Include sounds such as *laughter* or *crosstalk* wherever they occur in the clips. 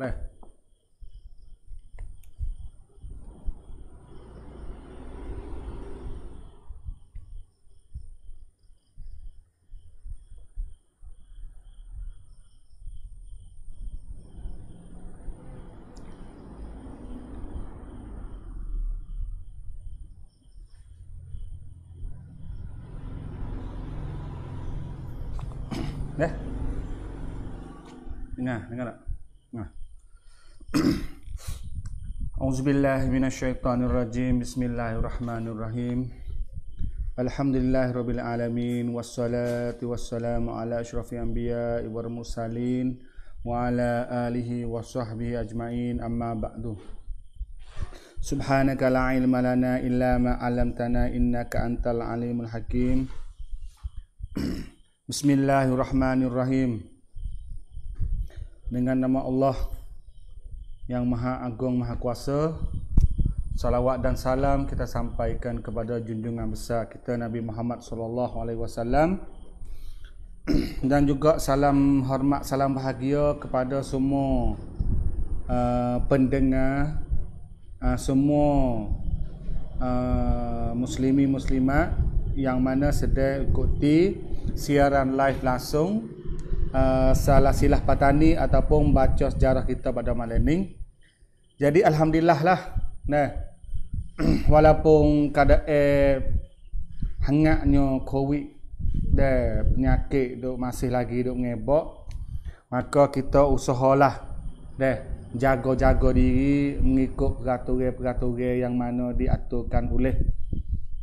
đây đấy nè các bạn ạ أعوذ بالله من الشيطان الرجيم بسم الله الرحمن الرحيم الحمد لله رب العالمين والصلاة والسلام على أشرف الأنبياء والمرسلين وعلى آله وصحبه أجمعين أما بعد سبحانك لا علم لنا إلا ما علمتنا إنك أنت العليم الحكيم بسم الله الرحمن الرحيم dengan nama Allah yang Maha Agung Maha Kuasa Salawat dan salam kita sampaikan kepada junjungan besar kita Nabi Muhammad sallallahu alaihi wasallam *clears throat* dan juga salam hormat salam bahagia kepada semua uh, pendengar uh, semua uh, muslimi muslimat yang mana sedang ikuti siaran live langsung uh, salah silah patani ataupun baca sejarah kita pada malam ini jadi alhamdulillah lah. Nah. *clears throat* Walaupun kada eh hangatnya covid dan penyakit dok masih lagi dok ngebok, maka kita usahalah deh jaga-jaga diri mengikut peraturan-peraturan yang mana diaturkan oleh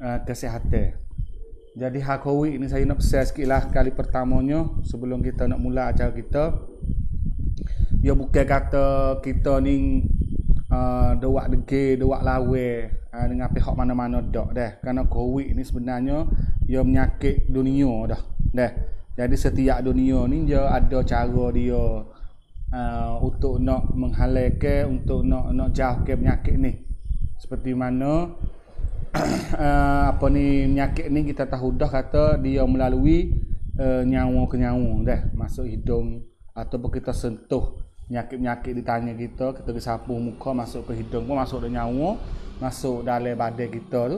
uh, kesihatan. Jadi hak covid ini saya nak pesan sikitlah kali pertamanya sebelum kita nak mula acara kita. Ya bukan kata kita ni Ah, dia buat degi, dia buat lawe uh, dengan pihak mana-mana dok deh. Karena COVID ini sebenarnya dia menyakit dunia dah. Deh. Jadi setiap dunia ni dia ada cara dia uh, untuk nak menghalaikan, untuk nak nak jauh ke penyakit ni. Seperti mana uh, *clears throat* apa ni penyakit ni kita tahu dah kata dia melalui uh, nyawa ke nyawa deh, masuk hidung atau kita sentuh Nyakit nyakit di tangan kita, kita disapu muka masuk ke hidung pun masuk ke nyawa, masuk dalam badan kita tu.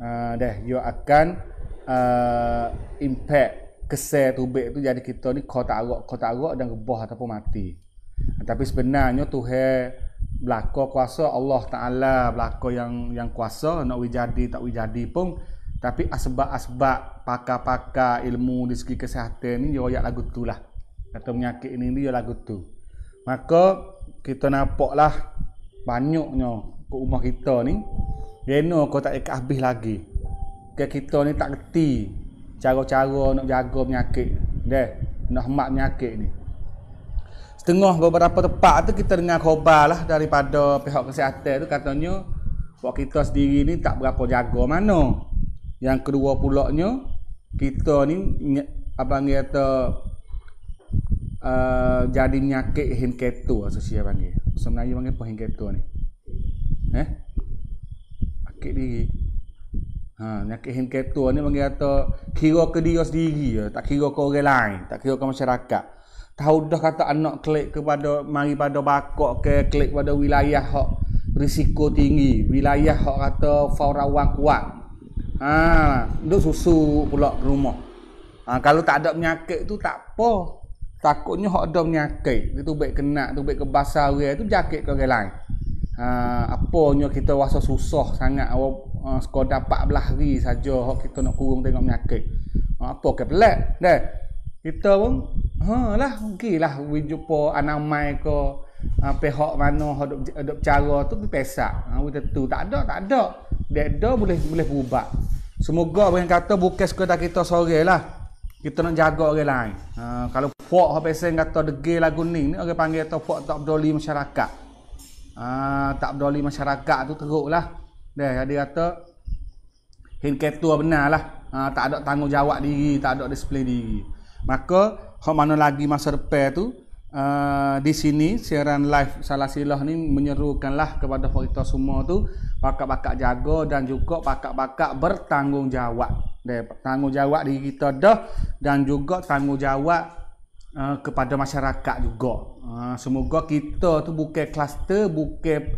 Uh, deh, dia akan uh, impact kesel tubik tu jadi kita ni kota arok, kota arok dan rebah ataupun mati. Tapi sebenarnya tu belako kuasa Allah Taala belako yang yang kuasa nak jadi tak jadi pun tapi asbab-asbab pakar-pakar ilmu di segi kesihatan ni yo royak lagu tu lah kata penyakit ini dia lagu tu Maka kita nampaklah banyaknya ke rumah kita ni reno kau tak dekat habis lagi. Ke kita ni tak reti cara-cara nak jaga penyakit. Deh, nak hemat penyakit ni. Setengah beberapa tempat tu kita dengar khabar lah daripada pihak kesihatan tu katanya buat kita sendiri ni tak berapa jaga mana. Yang kedua pulaknya kita ni abang kata Eh, jadi nyakit hin ketu asa siapa panggil. Sebenarnya panggil apa hin ketu ni? Eh? akik diri. Ha, nyakit hin ketu ni panggil kata kira ke dia sendiri je, tak kira ke orang lain, tak kira ke masyarakat. Tahu dah kata anak klik kepada mari pada bakok ke klik pada wilayah hok risiko tinggi, wilayah hok kata faurawang kuat. Ha, duk susu pula ke rumah. Ha, kalau tak ada penyakit tu tak apa takutnya hak ada menyakit dia tu baik kena tu baik kebasa orang tu jakit ke orang lain ha apanya kita rasa susah sangat uh, sekadar 14 hari saja hak kita nak kurung tengok menyakit ha, apa ke pelak dah kita pun ha lah okeylah we jumpa anak mai ke uh, pihak mana hak ada cara tu pesak ha we tentu tak ada tak ada dia ada boleh boleh berubah semoga orang kata bukan sekadar kita sorelah kita nak jaga orang lain. Uh, kalau puak hape sen kata degil lagu ni, ni orang panggil tu puak tak peduli masyarakat. Uh, tak peduli masyarakat tu teruk Dah, ada kata, hin ketua benar Uh, tak ada tanggungjawab diri, tak ada display diri. Maka, hak mana lagi masa depan tu, uh, di sini siaran live salah silah ni menyerukanlah kepada kita semua tu pakak-pakak jaga dan juga pakak-pakak bertanggungjawab dan tanggungjawab diri kita dah dan juga tanggungjawab uh, kepada masyarakat juga. Uh, semoga kita tu bukan kluster, bukan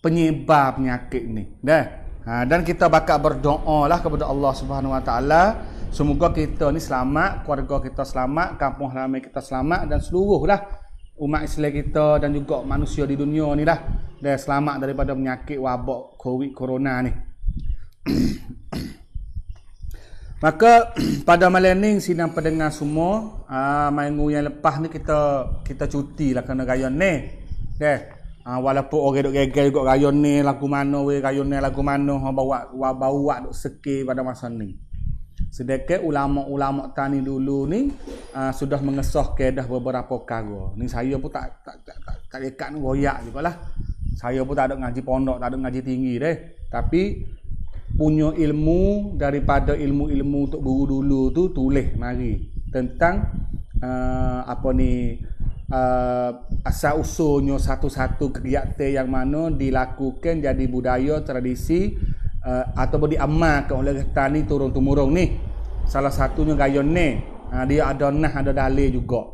penyebab penyakit ni. Dah. Ha, dan kita bakal berdoa lah kepada Allah Subhanahu Wa Taala. Semoga kita ni selamat, keluarga kita selamat, kampung halaman kita selamat dan seluruh lah umat Islam kita dan juga manusia di dunia ni lah dah selamat daripada penyakit wabak COVID Corona ni. *clears throat* Maka *clears throat* pada malam ni sinang pendengar semua, ah minggu yang lepas ni kita kita cuti lah kena raya ni. Okey. Ah walaupun orang duk gegel juga raya ni lagu mana we raya ni lagu mana hang bawa bawa, bawa duk seke pada masa ni. Sedekat ulama-ulama tani dulu ni uh, sudah mengesah ke dah beberapa kali. Ni saya pun tak tak tak tak, tak dekat ni royak jugalah. Saya pun tak ada ngaji pondok, tak ada ngaji tinggi deh. Tapi punya ilmu daripada ilmu-ilmu untuk guru dulu tu tulis mari tentang uh, apa ni uh, asal usulnya satu-satu kegiatan yang mana dilakukan jadi budaya tradisi uh, eh, atau diamalkan oleh petani turun temurun ni salah satunya gaya ni uh, dia ada nah ada dalil juga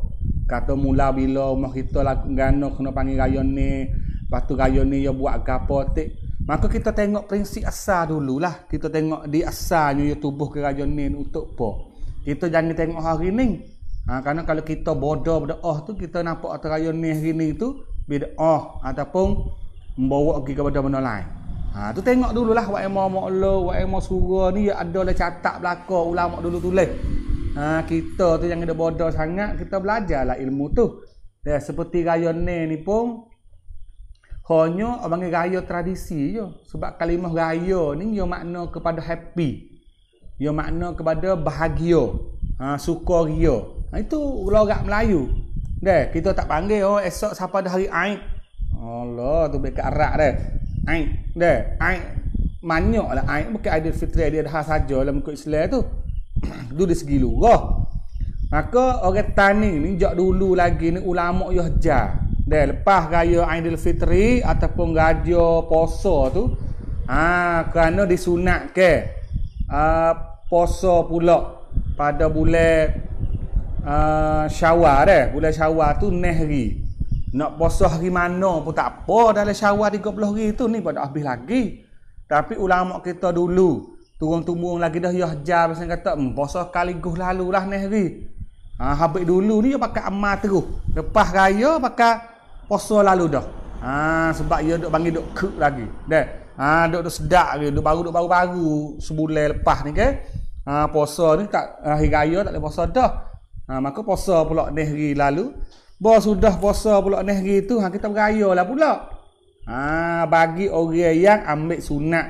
kata mula bila umur kita lakukan gano kena panggil gaya ni lepas tu gaya ni dia buat gapo tik Maka kita tengok prinsip asal dululah. Kita tengok di asalnya ya tubuh kerajaan ni untuk apa. Kita jangan tengok hari ni. Ha, karena kalau kita bodoh berdoa oh tu, kita nampak kerajaan ni hari ni tu, berdoa oh, ataupun membawa pergi kepada benda lain. Ha, tu tengok dululah wak emak mak lo, wak emak surah ni ya ada lah catat belakang ulama dulu tulis. Ha, kita tu jangan ada bodoh sangat, kita belajarlah ilmu tu. Ya, seperti rayon ni, ni pun hanya orang panggil raya tradisi je. Sebab kalimah raya ni dia makna kepada happy. Dia makna kepada bahagia. Ha, suka ria. Ha, itu lorak Melayu. Deh, kita tak panggil oh esok siapa dah hari Aid. Allah tu bekat Arab deh. Aid deh. Aid manyok lah Aid bukan fitri dia dah saja dalam ikut Islam tu. tu *clears throat* di segi lurah. Maka orang tani ni jak dulu lagi ni ulama yo hajar. Dan lepas raya Aidilfitri ataupun raja puasa tu ah kerana disunatkan ha, uh, puasa pula pada bulan uh, Syawal eh bulan Syawal tu nehri nak puasa hari mana pun tak apa dalam Syawal 30 hari tu ni pada habis lagi tapi ulama kita dulu turun-turun lagi dah ya jar pasal kata hmm, puasa kaligus lalu lah nehri ah habis dulu ni pakai amal terus lepas raya pakai poso lalu dah. Ha sebab dia duk panggil duk kek lagi. Dah. Ha duk duk sedak ke duk baru duk baru-baru sebulan lepas ni ke. Ha poso ni tak hari raya tak ada poso dah. Ha maka poso pula ni lalu. Ba sudah poso pula ni hari tu ha kita beraya lah pula. Ha bagi orang yang ambil sunat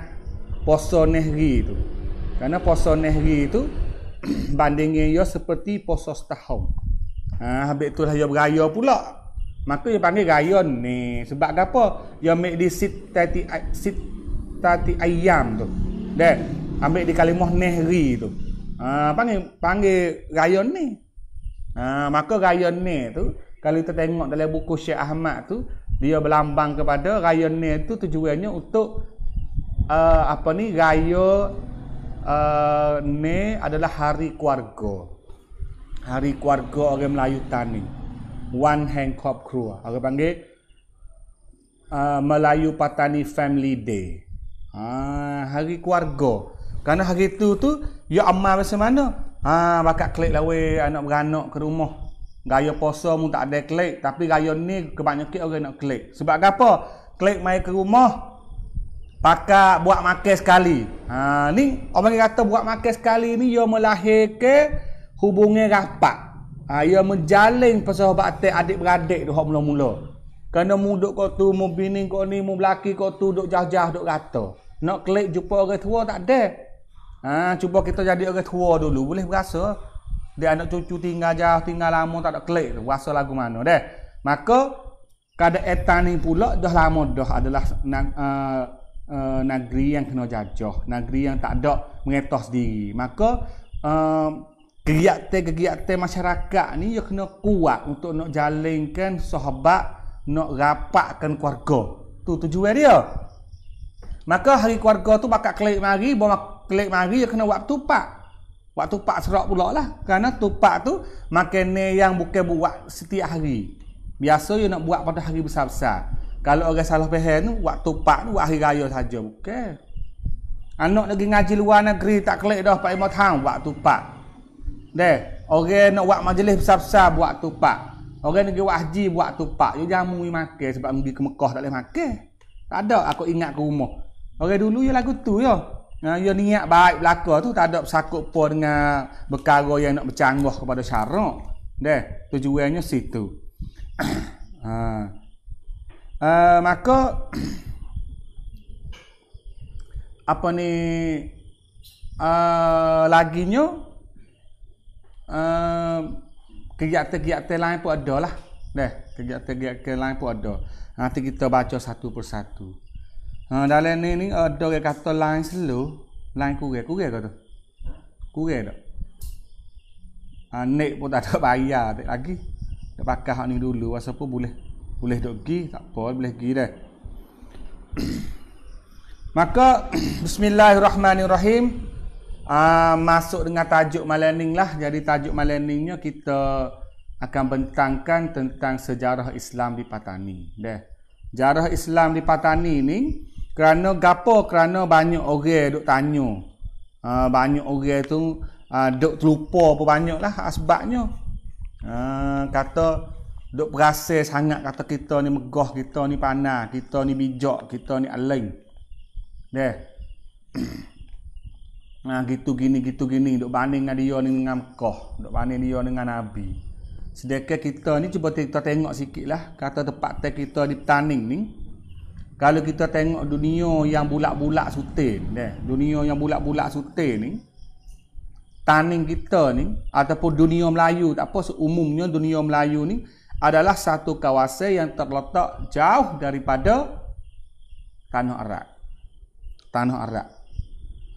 poso ni hari tu. Karena poso ni hari tu *clears throat* bandingnya ia seperti poso setahun. Ha habis tu lah beraya pula. Maka dia panggil gayon ni. Sebab apa? Dia ambil di sit tati, sit tati ayam tu. Dan ambil di kalimah nehri tu. Ha, panggil panggil gayon ni. Ha, maka gayon ni tu, kalau kita tengok dalam buku Syekh Ahmad tu, dia berlambang kepada gayon ni tu tujuannya untuk uh, apa ni, gaya uh, ni adalah hari keluarga. Hari keluarga orang Melayu tani. วันแห่งครอบครัวเราก็บังเกมาลายูปัตตานี ah, Family Day ฮาริควาร์โกกันฮาริทูทูยูอัมมาเป็นสมานะฮ่าบักกะคลิกลาเวอันอกรานอกครูโม ah, ya ah, lah Gaya poso mu ada klik Tapi gaya ni kebanyakan orang nak klik Sebab apa? Klik main ke rumah Pakai buat makan sekali ha, orang kata buat makan sekali ni Dia ya melahirkan hubungan rapat Ha, ia menjalin persahabatan adik-beradik tu hak mula-mula. Kerana mu duk kau tu, mu bini kau ni, mu lelaki kau tu duk jah-jah, duk rata. Nak klik jumpa orang tua tak ada. Ha, cuba kita jadi orang tua dulu. Boleh berasa. Dia anak cucu tinggal jauh, tinggal lama tak ada klik. Berasa lagu mana. Deh. Maka, kada etan ni pula dah lama dah adalah na, uh, eh, uh, eh, negeri yang kena jajah. Negeri yang tak ada mengetah sendiri. Maka, uh, kegiatan-kegiatan masyarakat ni ya kena kuat untuk nak jalinkan sahabat, nak rapatkan keluarga. Tu tujuan dia. Maka hari keluarga tu bakal klik mari, bawa klik mari ya kena waktu pak. Waktu pak serak pula lah. Kerana tupak tu makan yang bukan buat setiap hari. Biasa ya nak buat pada hari besar-besar. Kalau orang salah faham tu, waktu pak tu buat hari raya saja. Bukan. Anak lagi ngaji luar negeri tak klik dah 4-5 tahun. Waktu pak. Deh, orang nak buat majlis besar-besar buat tupak. Orang nak buat haji buat tupak. Dia jangan mengi makan sebab pergi ke Mekah tak boleh makan. Tak ada aku ingat ke rumah. Orang dulu ya lagu tu ya. Ya, ya niat baik belaka tu tak ada sakut pun dengan perkara yang nak bercanggah kepada syarak. Deh, tujuannya situ. *coughs* ha. Uh, maka *coughs* apa ni uh, laginya Ehm, kegiatan-kegiatan lain pun ada lah. Deh, kegiatan-kegiatan lain pun ada. Nanti kita baca satu persatu. Ha, dalam ni ni ada yang kata lain selu, lain kuge, kuge ke tu? Kurang tak? Ha, nek pun tak ada bayar tak lagi. Tak pakai ni dulu, masa pun boleh. Boleh duk pergi, tak apa, boleh pergi dah. *coughs* Maka, *coughs* Bismillahirrahmanirrahim uh, masuk dengan tajuk malening lah. Jadi tajuk maleningnya kita akan bentangkan tentang sejarah Islam di Patani. Deh. Sejarah Islam di Patani ni kerana gapo? Kerana banyak orang duk tanya. Uh, banyak orang tu uh, duk terlupa apa banyak lah sebabnya. Uh, ah, kata duk berasa sangat kata kita ni megah, kita ni panah, kita ni bijak, kita ni aling. Deh. *clears throat* Nah gitu gini gitu gini dok banding dengan dia ni dengan kau dok banding dia dengan nabi. Sedekah kita ni cuba kita tengok sikit lah kata tempat teh kita di petaning ni. Kalau kita tengok dunia yang bulat-bulat sutin, deh, dunia yang bulat-bulat sutin ni, taning kita ni ataupun dunia Melayu tak apa seumumnya dunia Melayu ni adalah satu kawasan yang terletak jauh daripada tanah Arab. Tanah Arab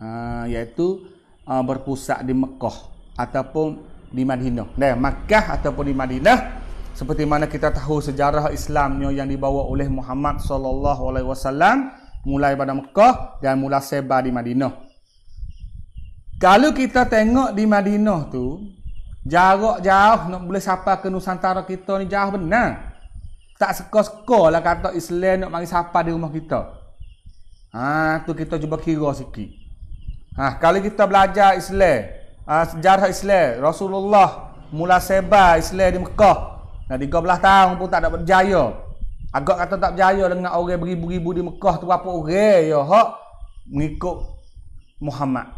uh, iaitu uh, berpusat di Mekah ataupun di Madinah. Nah, Makkah ataupun di Madinah seperti mana kita tahu sejarah Islamnya yang dibawa oleh Muhammad sallallahu alaihi wasallam mulai pada Mekah dan mula sebar di Madinah. Kalau kita tengok di Madinah tu jarak jauh nak boleh sapa ke Nusantara kita ni jauh benar. Tak sekor-sekor lah kata Islam nak mari sapa di rumah kita. Ha, tu kita cuba kira sikit. Ha, kalau kita belajar Islam, ha, sejarah Islam, Rasulullah mula sebar Islam di Mekah. Nah, 13 tahun pun tak ada berjaya. Agak kata tak berjaya dengan orang beribu-ribu di Mekah tu apa orang ya hak mengikut Muhammad.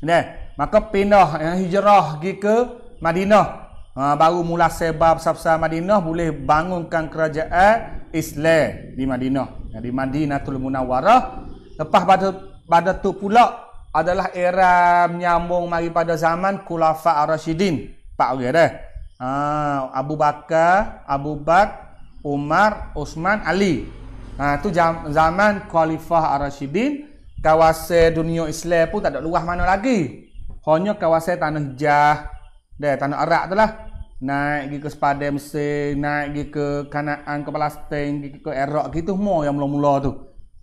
Nah, maka pindah yang eh, hijrah pergi ke Madinah. Ha, baru mula sebar besar-besar Madinah boleh bangunkan kerajaan Islam di Madinah. Di Madinah Tul Munawarah. Lepas pada pada tu pula adalah era menyambung mari pada zaman Kulafa Ar-Rashidin. Pak orang dah. Ha, Abu Bakar, Abu Bak, Umar, Osman, Ali. Ha, tu zaman Khalifah Ar-Rashidin. Kawasan dunia Islam pun tak ada luah mana lagi. Hanya kawasan Tanah Jah. Dah, Tanah Arak tu lah. Naik pergi ke Sepadan Mesir, naik pergi ke Kanaan, ke Palestin, ke Erak gitu semua yang mula-mula tu.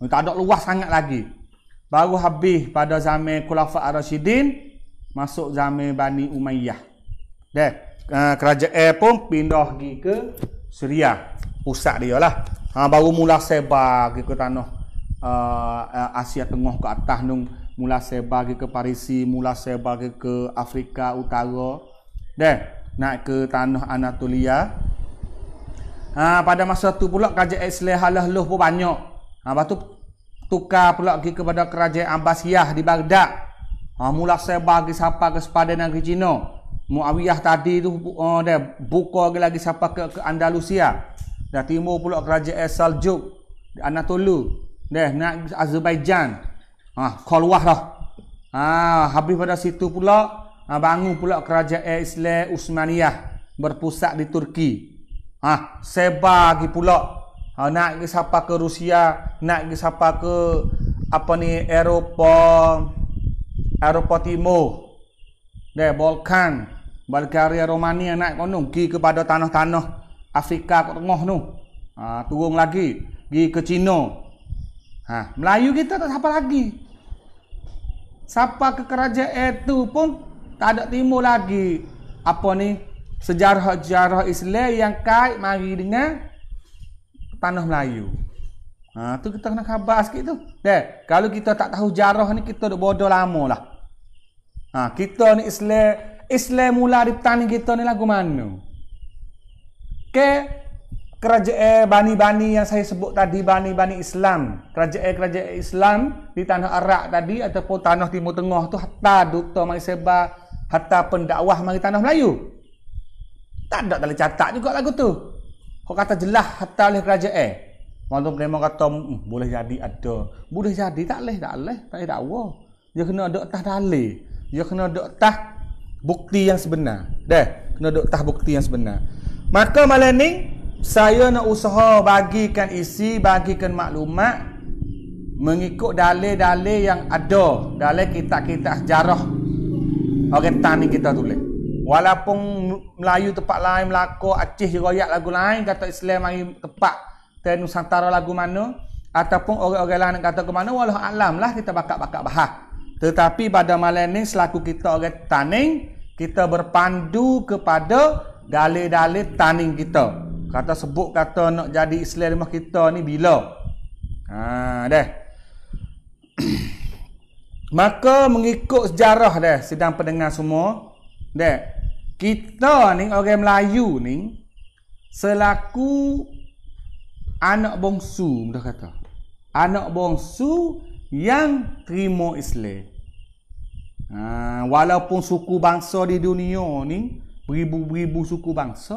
Tak ada luah sangat lagi. Baru habis pada zaman Khulafat Ar-Rashidin Masuk zaman Bani Umayyah Dan eh, kerajaan eh, pun pindah pergi ke Syria Pusat dia lah ha, Baru mula sebar pergi ke tanah uh, Asia Tengah ke atas nung mula sebar pergi ke Parisi, mula sebar pergi ke Afrika Utara. Dan naik ke tanah Anatolia. Ha, pada masa tu pula kerajaan Islam halah luh pun banyak. Ha, lepas tukar pula pergi kepada kerajaan Abbasiyah di Baghdad. Ha, mula saya bagi siapa ke sepada negeri Cina. Muawiyah tadi tu uh, dia buka lagi, lagi siapa ke, ke Andalusia. Dan timur pula kerajaan Seljuk di Anatolu. Dah nak Azerbaijan. Ha, keluar dah. Ha, habis pada situ pula ha, bangun pula kerajaan Islam Utsmaniyah berpusat di Turki. Ha, sebar lagi pula ha, nak pergi sapa ke Rusia nak pergi sapa ke apa ni Eropa Eropa Timur deh Balkan Bulgaria Romania nak kono pergi kepada tanah-tanah Afrika kat tengah tu ha, turun lagi pergi ke Cina ha, Melayu kita tak sapa lagi sapa ke kerajaan itu pun tak ada timur lagi apa ni sejarah-sejarah Islam yang kait mari dengan tanah Melayu. Ha, tu kita kena khabar sikit tu. Dek, kalau kita tak tahu jarah ni, kita dah bodoh lama lah. Ha, kita ni Islam, Islam mula di tanah kita ni lagu mana? Ke kerajaan bani-bani yang saya sebut tadi, bani-bani Islam. Kerajaan-kerajaan Islam di tanah Arab tadi ataupun tanah Timur Tengah tu hatta duta mari sebar, hatta pendakwah mari tanah Melayu. Tak ada dalam catat juga lagu tu. Kau kata jelas hatta oleh kerajaan. Walaupun eh, mereka kata hmm, hmm, boleh jadi ada. Boleh jadi tak leh, tak leh. Tak leh dakwa. Dia kena ada tah dalih. Dia kena ada tah bukti yang sebenar. Dah, kena ada tah bukti yang sebenar. Maka malam ni, saya nak usaha bagikan isi, bagikan maklumat mengikut dalih-dalih yang ada dalam kitab-kitab sejarah orang tani kita tulis. Walaupun Melayu tempat lain, Melaka, Aceh royak lagu lain kata Islam mari tempat ke Nusantara lagu mana ataupun orang-orang lain kata ke mana walau alam lah kita bakat-bakat bahas. Tetapi pada malam ni selaku kita orang taning, kita berpandu kepada dalil-dalil taning kita. Kata sebut kata nak jadi Islam rumah kita ni bila? Ha deh. *clears throat* Maka mengikut sejarah deh sedang pendengar semua. Dek, kita ni orang Melayu ni selaku anak bongsu dah kata anak bongsu yang terima Islam ha, walaupun suku bangsa di dunia ni beribu-ribu suku bangsa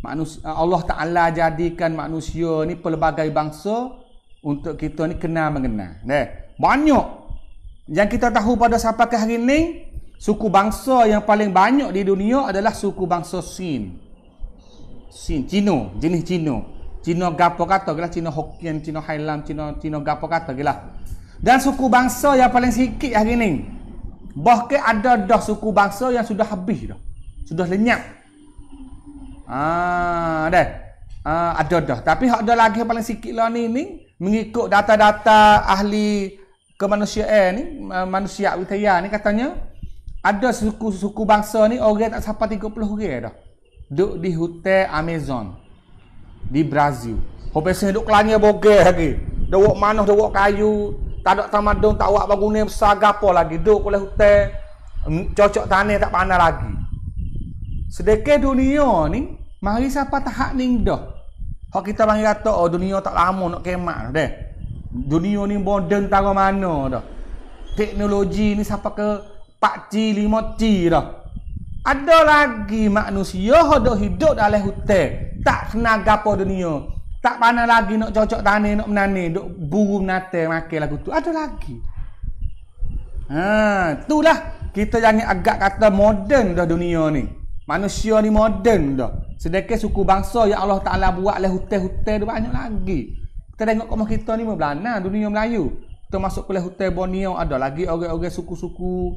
manusia, Allah Ta'ala jadikan manusia ni pelbagai bangsa untuk kita ni kena mengenal Nah, banyak yang kita tahu pada siapa ke hari ni suku bangsa yang paling banyak di dunia adalah suku bangsa Sin. Sin Cina, jenis Cina. Cina gapo kata gelah Cina Hokkien, Cina Hainan, Cina Cina gapo kata gelah. Dan suku bangsa yang paling sikit hari ni. Bahkan ada dah suku bangsa yang sudah habis dah. Sudah lenyap. Ah, ada. Ah, ada dah. Tapi hak ada lagi yang paling sikit lah ni ni mengikut data-data ahli kemanusiaan ni, manusia wilayah ni katanya ada suku-suku bangsa ni orang tak sampai 30 orang dah. Duduk di hotel Amazon di Brazil. Hobesen duduk kelangnya bogel lagi. Dah wak manuh, dah wak kayu, tak ada tamadun, tak wak bangunan besar gapo lagi. Duduk oleh hotel mm, cocok tanah tak panah lagi. Sedekah dunia ni mari siapa tahap ni dah. Hak kita panggil kata oh dunia tak lama nak kemak deh. Dunia ni modern tak mana dah. Teknologi ni siapa ke Pak t 5T dah. Ada lagi manusia yang hidup dalam hutan. Tak kena gapa dunia. Tak mana lagi nak cocok tani, nak menani. Duk buru menata, makin lagu tu. Ada lagi. Ha, itulah kita jangan agak kata moden dah dunia ni. Manusia ni moden dah. Sedekah suku bangsa yang Allah Ta'ala buat oleh hutan-hutan tu banyak lagi. Kita tengok kamu kita ni pun belanah dunia Melayu. Kita masuk oleh hutan Borneo ada lagi orang-orang suku-suku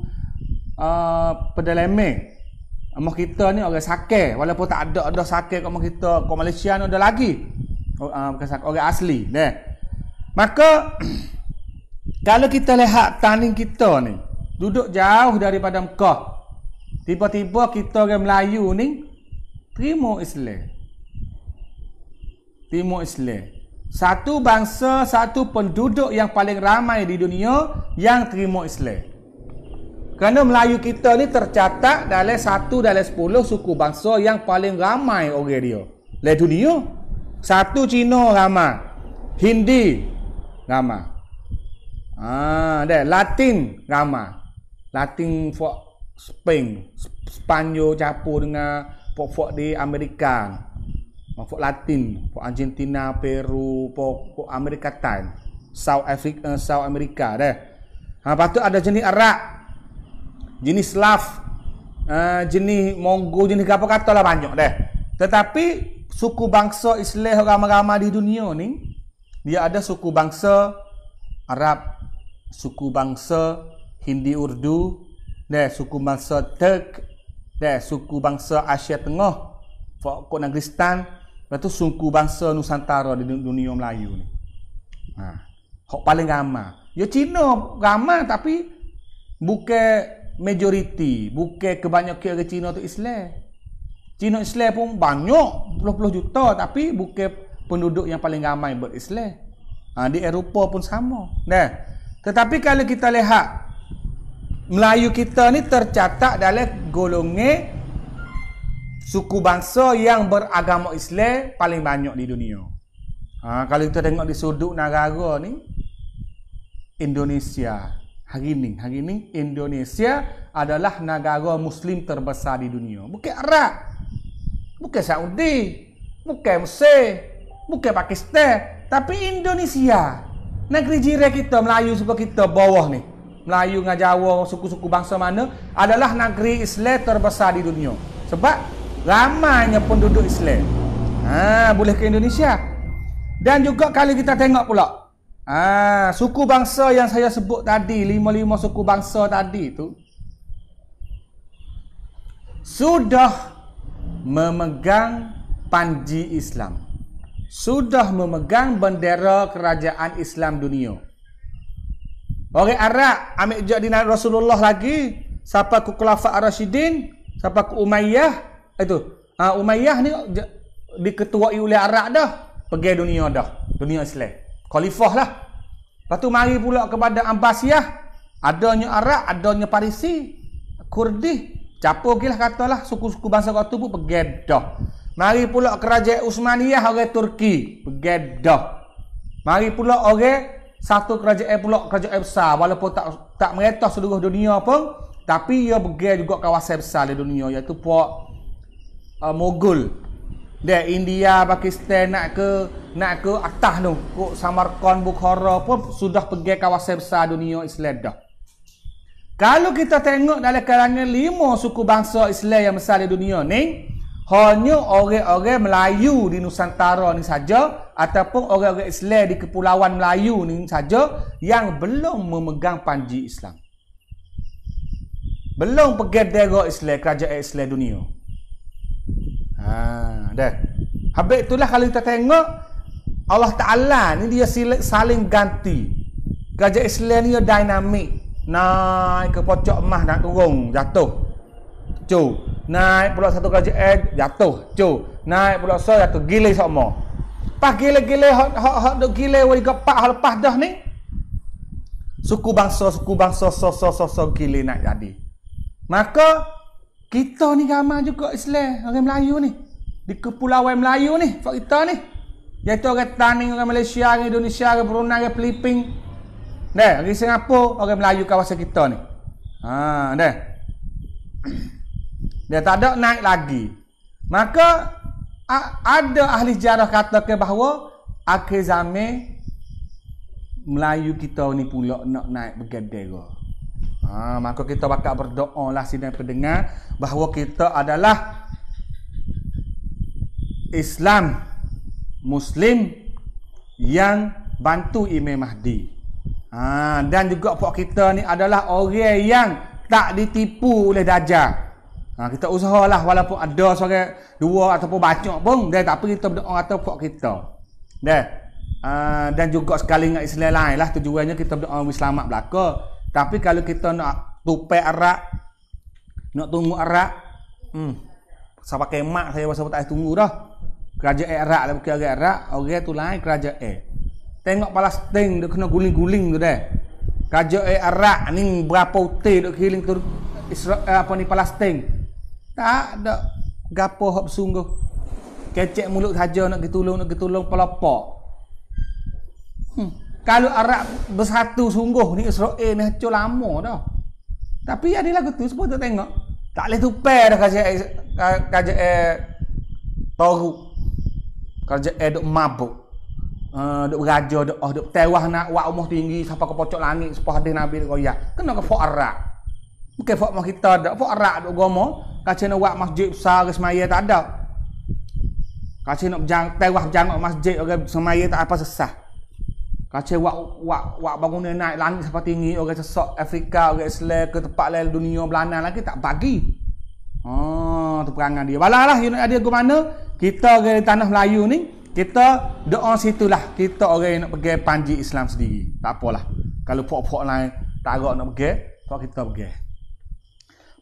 Ah, pedalaman Amah kita ni orang sake walaupun tak ada ada sake kat kita kau Malaysia ni ada lagi. Oh, ah, bukan sake orang asli deh. Maka *clears throat* kalau kita lihat tanding kita ni duduk jauh daripada Mekah. Tiba-tiba kita orang Melayu ni terima Islam. Terima Islam. Satu bangsa, satu penduduk yang paling ramai di dunia yang terima Islam. Kerana Melayu kita ni tercatat dalam satu dalam sepuluh suku bangsa yang paling ramai orang dia. Dalam dunia. Satu Cina ramai. Hindi ramai. Ah, ha, dah Latin ramai. Latin for Spain, Spanyol campur dengan pokok di Amerika. Ha, pokok Latin, pokok Argentina, Peru, pokok Amerika Time. South Africa, South America dah. Ha, patut ada jenis Arab, jenis laf uh, jenis monggo jenis apa kata lah banyak deh tetapi suku bangsa Islam agama-agama di dunia ni dia ada suku bangsa Arab suku bangsa Hindi Urdu deh suku bangsa Turk deh suku bangsa Asia Tengah Fokok Negristan Lepas tu suku bangsa Nusantara di dunia Melayu ni Ha paling agama, Ya Cina agama tapi Bukan majoriti bukan kebanyakan orang Cina tu Islam. Cina Islam pun banyak puluh-puluh juta tapi bukan penduduk yang paling ramai berislam. Ha, di Eropah pun sama. Nah. Tetapi kalau kita lihat Melayu kita ni tercatat dalam golongan suku bangsa yang beragama Islam paling banyak di dunia. Ha, kalau kita tengok di sudut negara ni Indonesia, hari ini. Hari ini Indonesia adalah negara muslim terbesar di dunia. Bukan Arab. Bukan Saudi. Bukan Mesir. Bukan Pakistan. Tapi Indonesia. Negeri jiran kita, Melayu suku kita bawah ni. Melayu dengan Jawa, suku-suku bangsa mana. Adalah negeri Islam terbesar di dunia. Sebab ramainya penduduk Islam. Ha, boleh ke Indonesia? Dan juga kalau kita tengok pula. Ah, suku bangsa yang saya sebut tadi, lima-lima suku bangsa tadi tu sudah memegang panji Islam. Sudah memegang bendera kerajaan Islam dunia. Orang Arab ambil jejak di Rasulullah lagi, siapa ku Khulafa Ar-Rashidin, siapa ku Umayyah, itu. Ah, Umayyah ni diketuai oleh Arab dah, pergi dunia dah, dunia Islam. Khalifah lah Lepas tu mari pula kepada Abbasiyah Adanya Arab, adanya Parisi Kurdi Capa lagi lah katalah suku-suku bangsa kau tu pun pergedah Mari pula kerajaan Usmaniyah orang Turki Pergedah Mari pula orang satu kerajaan pula kerajaan besar walaupun tak tak meretas seluruh dunia pun tapi ia begel juga kawasan besar di dunia iaitu puak uh, Mogul Dek India, Pakistan nak ke nak ke atas tu. Ke Samarkand, Bukhara pun sudah pergi kawasan besar dunia Islam dah. Kalau kita tengok dalam kalangan lima suku bangsa Islam yang besar di dunia ni, hanya orang-orang Melayu di Nusantara ni saja ataupun orang-orang Islam di kepulauan Melayu ni saja yang belum memegang panji Islam. Belum pegang negara Islam, kerajaan Islam dunia. Ha, dah. Habis itulah kalau kita tengok Allah Taala ni dia silik saling ganti. Gajah Islam ni dinamik. Naik ke pocok emas nak turun, jatuh. Cu. Naik pula satu gajah eh, jatuh. Cu. Naik pula so jatuh gile semua, Pas gile-gile hot hot hot dok gile wali gepak hal pas dah ni. Suku bangsa suku bangsa so so so so gile nak jadi. Maka kita ni ramai juga Islam orang Melayu ni. Di kepulauan Melayu ni, fak kita ni. tu orang Tanning, orang Malaysia, orang Indonesia, orang Brunei, orang Filipin. Dah, orang Singapura, orang Melayu kawasan kita ni. Ha, dah. *clears throat* Dia tak ada naik lagi. Maka ada ahli sejarah kata ke bahawa akhir zaman Melayu kita ni pula nak naik bergedera. Ha, maka kita bakal berdoa lah sini pendengar bahawa kita adalah Islam Muslim yang bantu Imam Mahdi. Ha, dan juga pak kita ni adalah orang yang tak ditipu oleh dajjal. Ha, kita usahalah walaupun ada seorang dua ataupun banyak pun dan tapi kita berdoa kata pak kita. Dan uh, ha, dan juga sekali dengan Islam lain lah, tujuannya kita berdoa selamat belaka. Tapi kalau kita nak tupai arak, nak tunggu arak, hmm. Saya pakai mak saya pasal tak tunggu dah. Kerajaan arak lah pakai arak, orang okay, tu lain kerajaan. Tengok Palestin dia kena guling-guling tu dah. Kerajaan arak ni berapa uti dok keliling tu eh, apa ni Palestin. Tak ada gapo hop sungguh. Kecek mulut saja nak ditolong nak ditolong pelopak. Hmm kalau Arab bersatu sungguh ni Israel ni hancur lama dah. Tapi ada lagu tu semua tak tengok. Tak boleh tupai dah kerja eh, kerja eh toru. Kerja eh duk mabuk. Uh, duk beraja duk oh, duk tewah nak wak umur tinggi siapa ke pocok langit siapa hadis nabi kau ya. Kena ke fuk Arab. Bukan fuk mah kita dak fuk Arab duk gomo. Kaca nak wak masjid besar ke semaya tak ada. Kaca nak jang tewah jangok masjid orang semaya tak apa sesah. Macam wak, wak, wak bangunan naik langit sampai tinggi Orang sesok Afrika, orang Islam ke tempat lain dunia belanan lagi Tak bagi Oh, tu perangan dia Balah lah, you nak ada ke mana Kita orang tanah Melayu ni Kita doa situlah Kita orang yang nak pergi panji Islam sendiri Tak apalah Kalau pok-pok lain tak agak nak pergi Pok kita pergi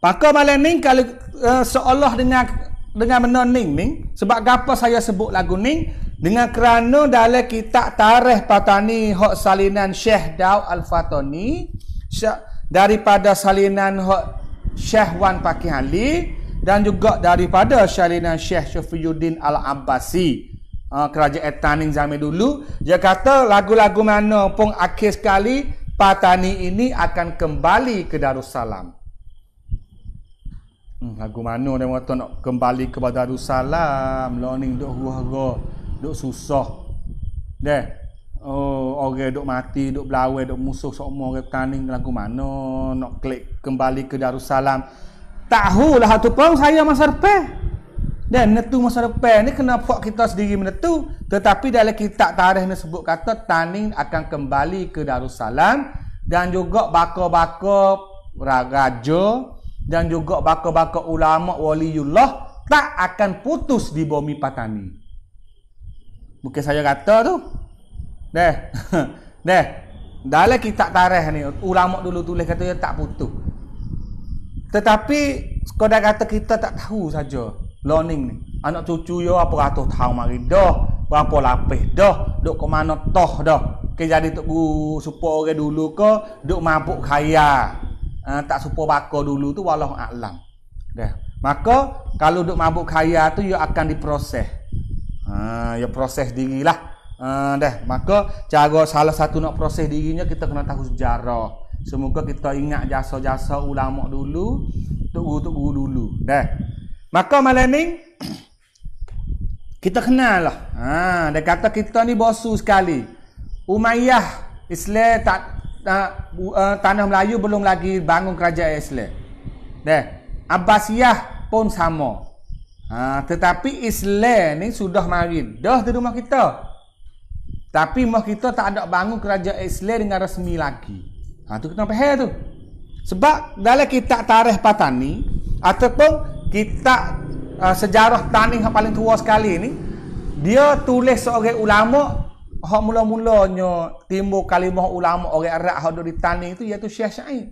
Pakar malam ni kalau uh, seolah dengan dengan menon ni ni sebab gapa saya sebut lagu ni dengan kerana dalam kitab tarikh patani hok salinan Syekh Daw Al-Fatani daripada salinan hok Syekh Wan Pakih Ali dan juga daripada salinan Syekh Syafiuddin Al-Abbasi ah, kerajaan Etaning zaman dulu dia kata lagu-lagu mana pun akhir sekali patani ini akan kembali ke Darussalam hmm, lagu mana dia kata nak kembali ke Darussalam learning duk huah-huah duk susah. Deh. Oh, orang duk mati, duk berlawan, duk musuh semua orang bertanding lagu mana nak klik kembali ke Darussalam. Tahu lah satu pun saya masa depan. Dan netu masa depan ni kena buat kita sendiri menentu. Tetapi dalam kitab tarikh ni sebut kata Tanin akan kembali ke Darussalam dan juga baka-baka raja dan juga baka-baka ulama waliullah tak akan putus di bumi Patani. Bukan saya kata tu. Deh. *laughs* Deh. Dalam kitab tarikh ni ulama dulu tulis kata dia tak putus. Tetapi sekadar kata kita tak tahu saja learning ni. Anak cucu yo apa ratus tahun mari dah. Berapa lapis dah. Duk ke mana toh dah. Ke jadi tok supo orang dulu ke duk mabuk kaya. Uh, ha, tak supo bakar dulu tu walau alam. Deh. Maka kalau duk mabuk kaya tu yo akan diproses. Ha, ya proses dirilah. Ha, dah. Maka cara salah satu nak proses dirinya kita kena tahu sejarah. Semoga kita ingat jasa-jasa ulama dulu, tok guru-tok guru dulu. Dah. Maka malam ni *clears throat* kita kenal lah. Ha, dia kata kita ni bosu sekali. Umayyah Islam tak tak uh, tanah Melayu belum lagi bangun kerajaan Islam. Dah. Abbasiyah pun sama. Ha, tetapi Islam ni sudah mari dah di rumah kita. Tapi rumah kita tak ada bangun kerajaan Islam dengan resmi lagi. Ha tu kena faham tu. Sebab dalam kitab tarikh patani ataupun kitab uh, sejarah tani yang paling tua sekali ni dia tulis seorang ulama hak mula-mulanya timbul kalimah ulama orang Arab hak di tani itu iaitu Syekh Syaid.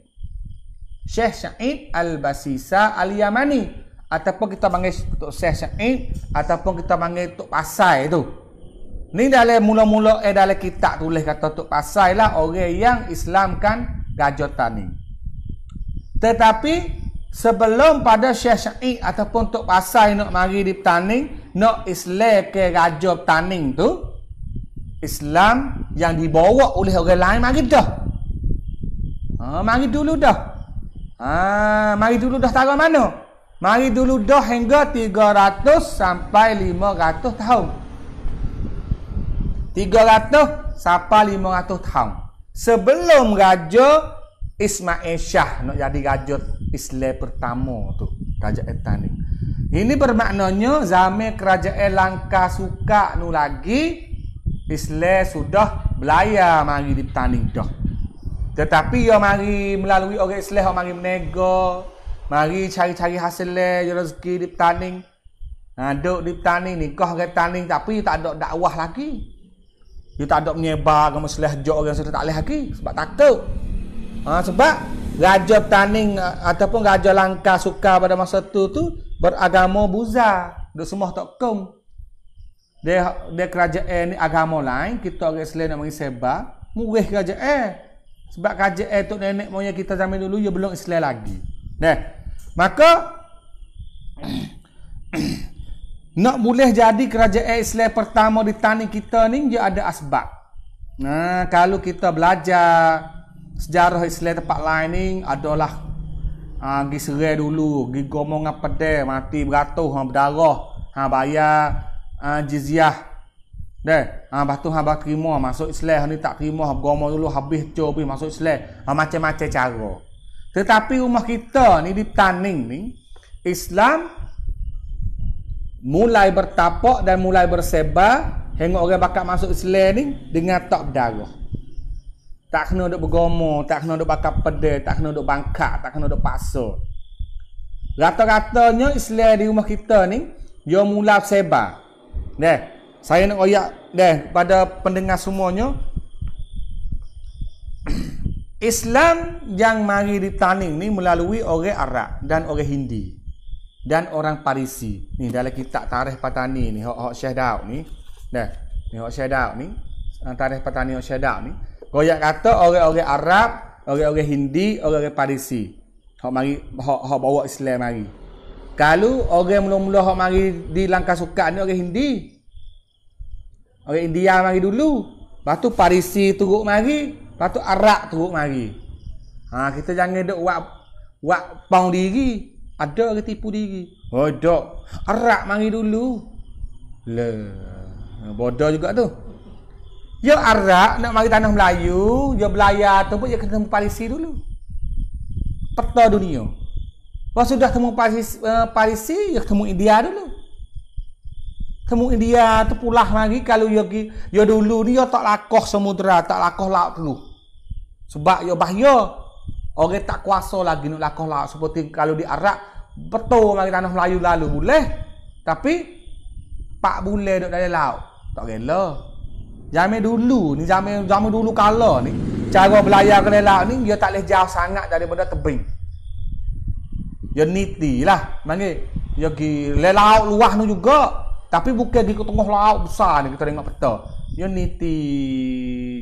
Syekh Syaid Al-Basisa Al-Yamani ataupun kita panggil Tok Syekh Syaid ataupun kita panggil Tok Pasai tu. Ni dalam mula-mula eh dalam kitab tulis kata Tok Pasai lah orang yang Islamkan gajah tani. Tetapi sebelum pada Syekh Syaid ataupun Tok Pasai nak mari di tani, nak Islam ke gajah tani tu, Islam yang dibawa oleh orang lain mari dah. Ha, mari dulu dah. Ha, mari dulu dah tarah mana? Mari dulu dah hingga 300 sampai 500 tahun. 300 sampai 500 tahun. Sebelum raja Ismail Shah nak jadi raja Islam pertama tu, raja Etan ni. Ini bermaknanya zaman kerajaan Langka suka nu lagi Islam sudah belaya mari di petani dah. Tetapi ia mari melalui orang Islam, ia mari menegak, Mari cari-cari hasil rezeki di petani. Ha, duduk di petani ni. Kau orang petani tapi tak ada dakwah lagi. Dia tak ada menyebar ke masalah jok orang sudah tak boleh lagi. Sebab takut. Ha, sebab raja petani eh, ataupun raja langka suka pada masa tu tu beragama buza. Dia semua tak kong. Dia, dia kerajaan ni agama lain. Kita orang selain nak mengisi sebar. Murih kerajaan. Sebab kerajaan tu nenek moyang kita zaman dulu dia belum Islam lagi. Nah, maka *clears throat* nak boleh jadi kerajaan Islam pertama di tanah kita ni dia ada asbab. Nah, kalau kita belajar sejarah Islam tempat lain ni adalah ah uh, gi serai dulu, gi gomong apa deh, mati beratus ha berdarah, ha bayar uh, jizyah. Deh, ha uh, batu ha bakrimo masuk Islam ni tak terima ha gomong dulu habis cu masuk Islam. Ha macam-macam cara. Tetapi rumah kita ni di Taning ni Islam mulai bertapak dan mulai bersebar hingga orang bakal masuk Islam ni dengan tak berdarah. Tak kena duk bergomo, tak kena duk bakal pede, tak kena duk bangkak, tak kena duk paksa. Rata-ratanya Islam di rumah kita ni dia mula bersebar. Deh, saya nak oyak deh pada pendengar semuanya Islam yang mari ditaning ni melalui orang Arab dan orang Hindi dan orang Parisi. Ni dalam kitab Tarikh Patani ni hok-hok Syekh Daud ni. Nah, ni hok Syekh Daud ni, ah, Tarikh Patani hok Syekh Daud ni, koyak kata orang-orang Arab, orang-orang Hindi, orang-orang Parisi hok mari hok hok bawa Islam mari. Kalau orang mula-mula hok mari di langkah suka ni orang Hindi. Orang India mari dulu. Lepas tu Parisi turun mari, Lepas tu arak teruk mari. Ha, kita jangan duk buat buat pau diri. Ada ke tipu diri? Oh, dok. Arak mari dulu. Le. Bodoh juga tu. Ya arak nak mari tanah Melayu, ya belayar tu pun ya kena temu parisi dulu. Peta dunia. Kalau sudah temu parisi, uh, eh, parisi ya temu India dulu. Temui dia tu pulah lagi kalau yo yo dulu ni yo tak lakoh samudra, tak lakoh laut tu. Sebab yo bahaya. Orang tak kuasa lagi nak lakoh laut seperti kalau di Arab betul lagi tanah Melayu lalu boleh. Tapi pak boleh dok dari laut. Tak rela. Zaman dulu ni zaman zaman dulu kala ni cara belayar ke laut ni dia tak leh jauh sangat daripada tebing. Dia niti lah. Mangi, dia pergi laut luah nu juga. Tapi bukan di tengah laut besar ni kita tengok peta. Dia niti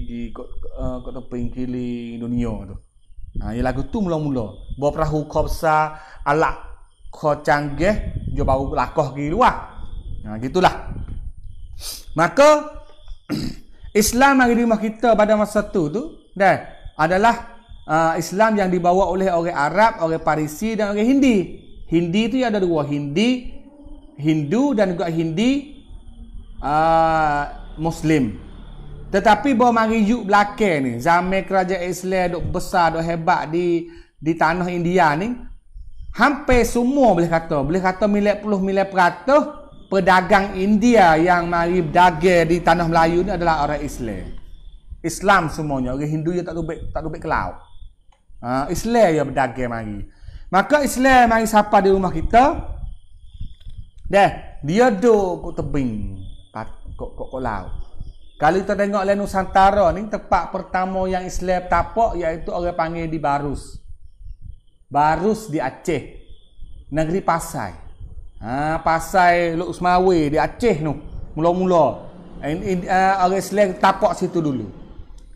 di kat uh, eh, kat kiri dunia tu. Ha ya lagu tu mula-mula. Bawa perahu ko besar, alat ko canggih, dia baru lakoh ke luar. Ha gitulah. Maka *clears throat* Islam yang di rumah kita pada masa tu tu dan adalah uh, Islam yang dibawa oleh orang Arab, orang Parisi dan orang Hindi. Hindi tu ada dua, Hindi Hindu dan juga Hindi uh, Muslim tetapi bawa mari yuk belakang ni zaman kerajaan Islam dok besar dok hebat di di tanah India ni hampir semua boleh kata boleh kata milik puluh milik peratus pedagang India yang mari berdagang di tanah Melayu ni adalah orang Islam Islam semuanya orang Hindu dia tak tubik tak tubik ke laut uh, Islam yang berdagang mari maka Islam mari sapa di rumah kita Dah, dia do kat tebing. Kok kok kok laut. Kalau kita tengok lain Nusantara ni tempat pertama yang Islam tapak iaitu orang panggil di Barus. Barus di Aceh. Negeri Pasai. Ha, Pasai Lok Usmawi di Aceh tu. Mula-mula. Uh, orang Islam tapak situ dulu.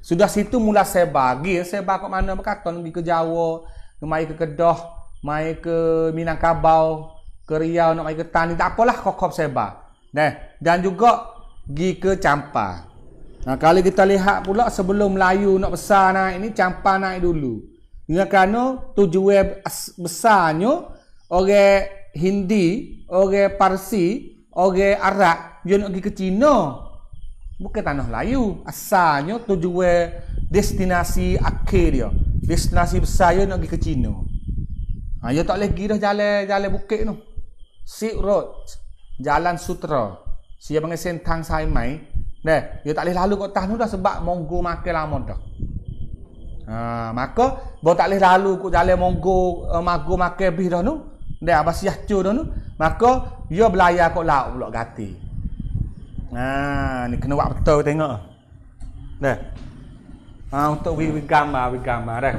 Sudah situ mula sebar. Gil sebar kat mana berkata. Pergi ke Jawa. Mai ke Kedah. Mai ke Minangkabau keria nak mai ketan ni tak apalah kokop seba. Neh, dan juga gi ke campa. Nah, kalau kita lihat pula sebelum Melayu nak besar naik ni campa naik dulu. Dengan kerana tujuan besarnya orang Hindi, orang Parsi, orang Arab dia nak pergi ke Cina. Bukan tanah Melayu. Asalnya tujuan destinasi akhir dia. Destinasi besar dia nak pergi ke Cina. Ha, dia tak boleh pergi dah jalan-jalan bukit tu. Si Road Jalan Sutera Saya yang Tang Sai Mai Dah, dia tak boleh lalu kat tan tu dah sebab monggo makan lama dah. Ha, maka bo tak boleh lalu kat jalan monggo uh, mago makan bih dah tu. Dah apa siah cu dah tu. Maka dia belayar kat laut pula gati. Ha, ni kena buat betul tengok. Dah. Ha, untuk wi gambar, dah.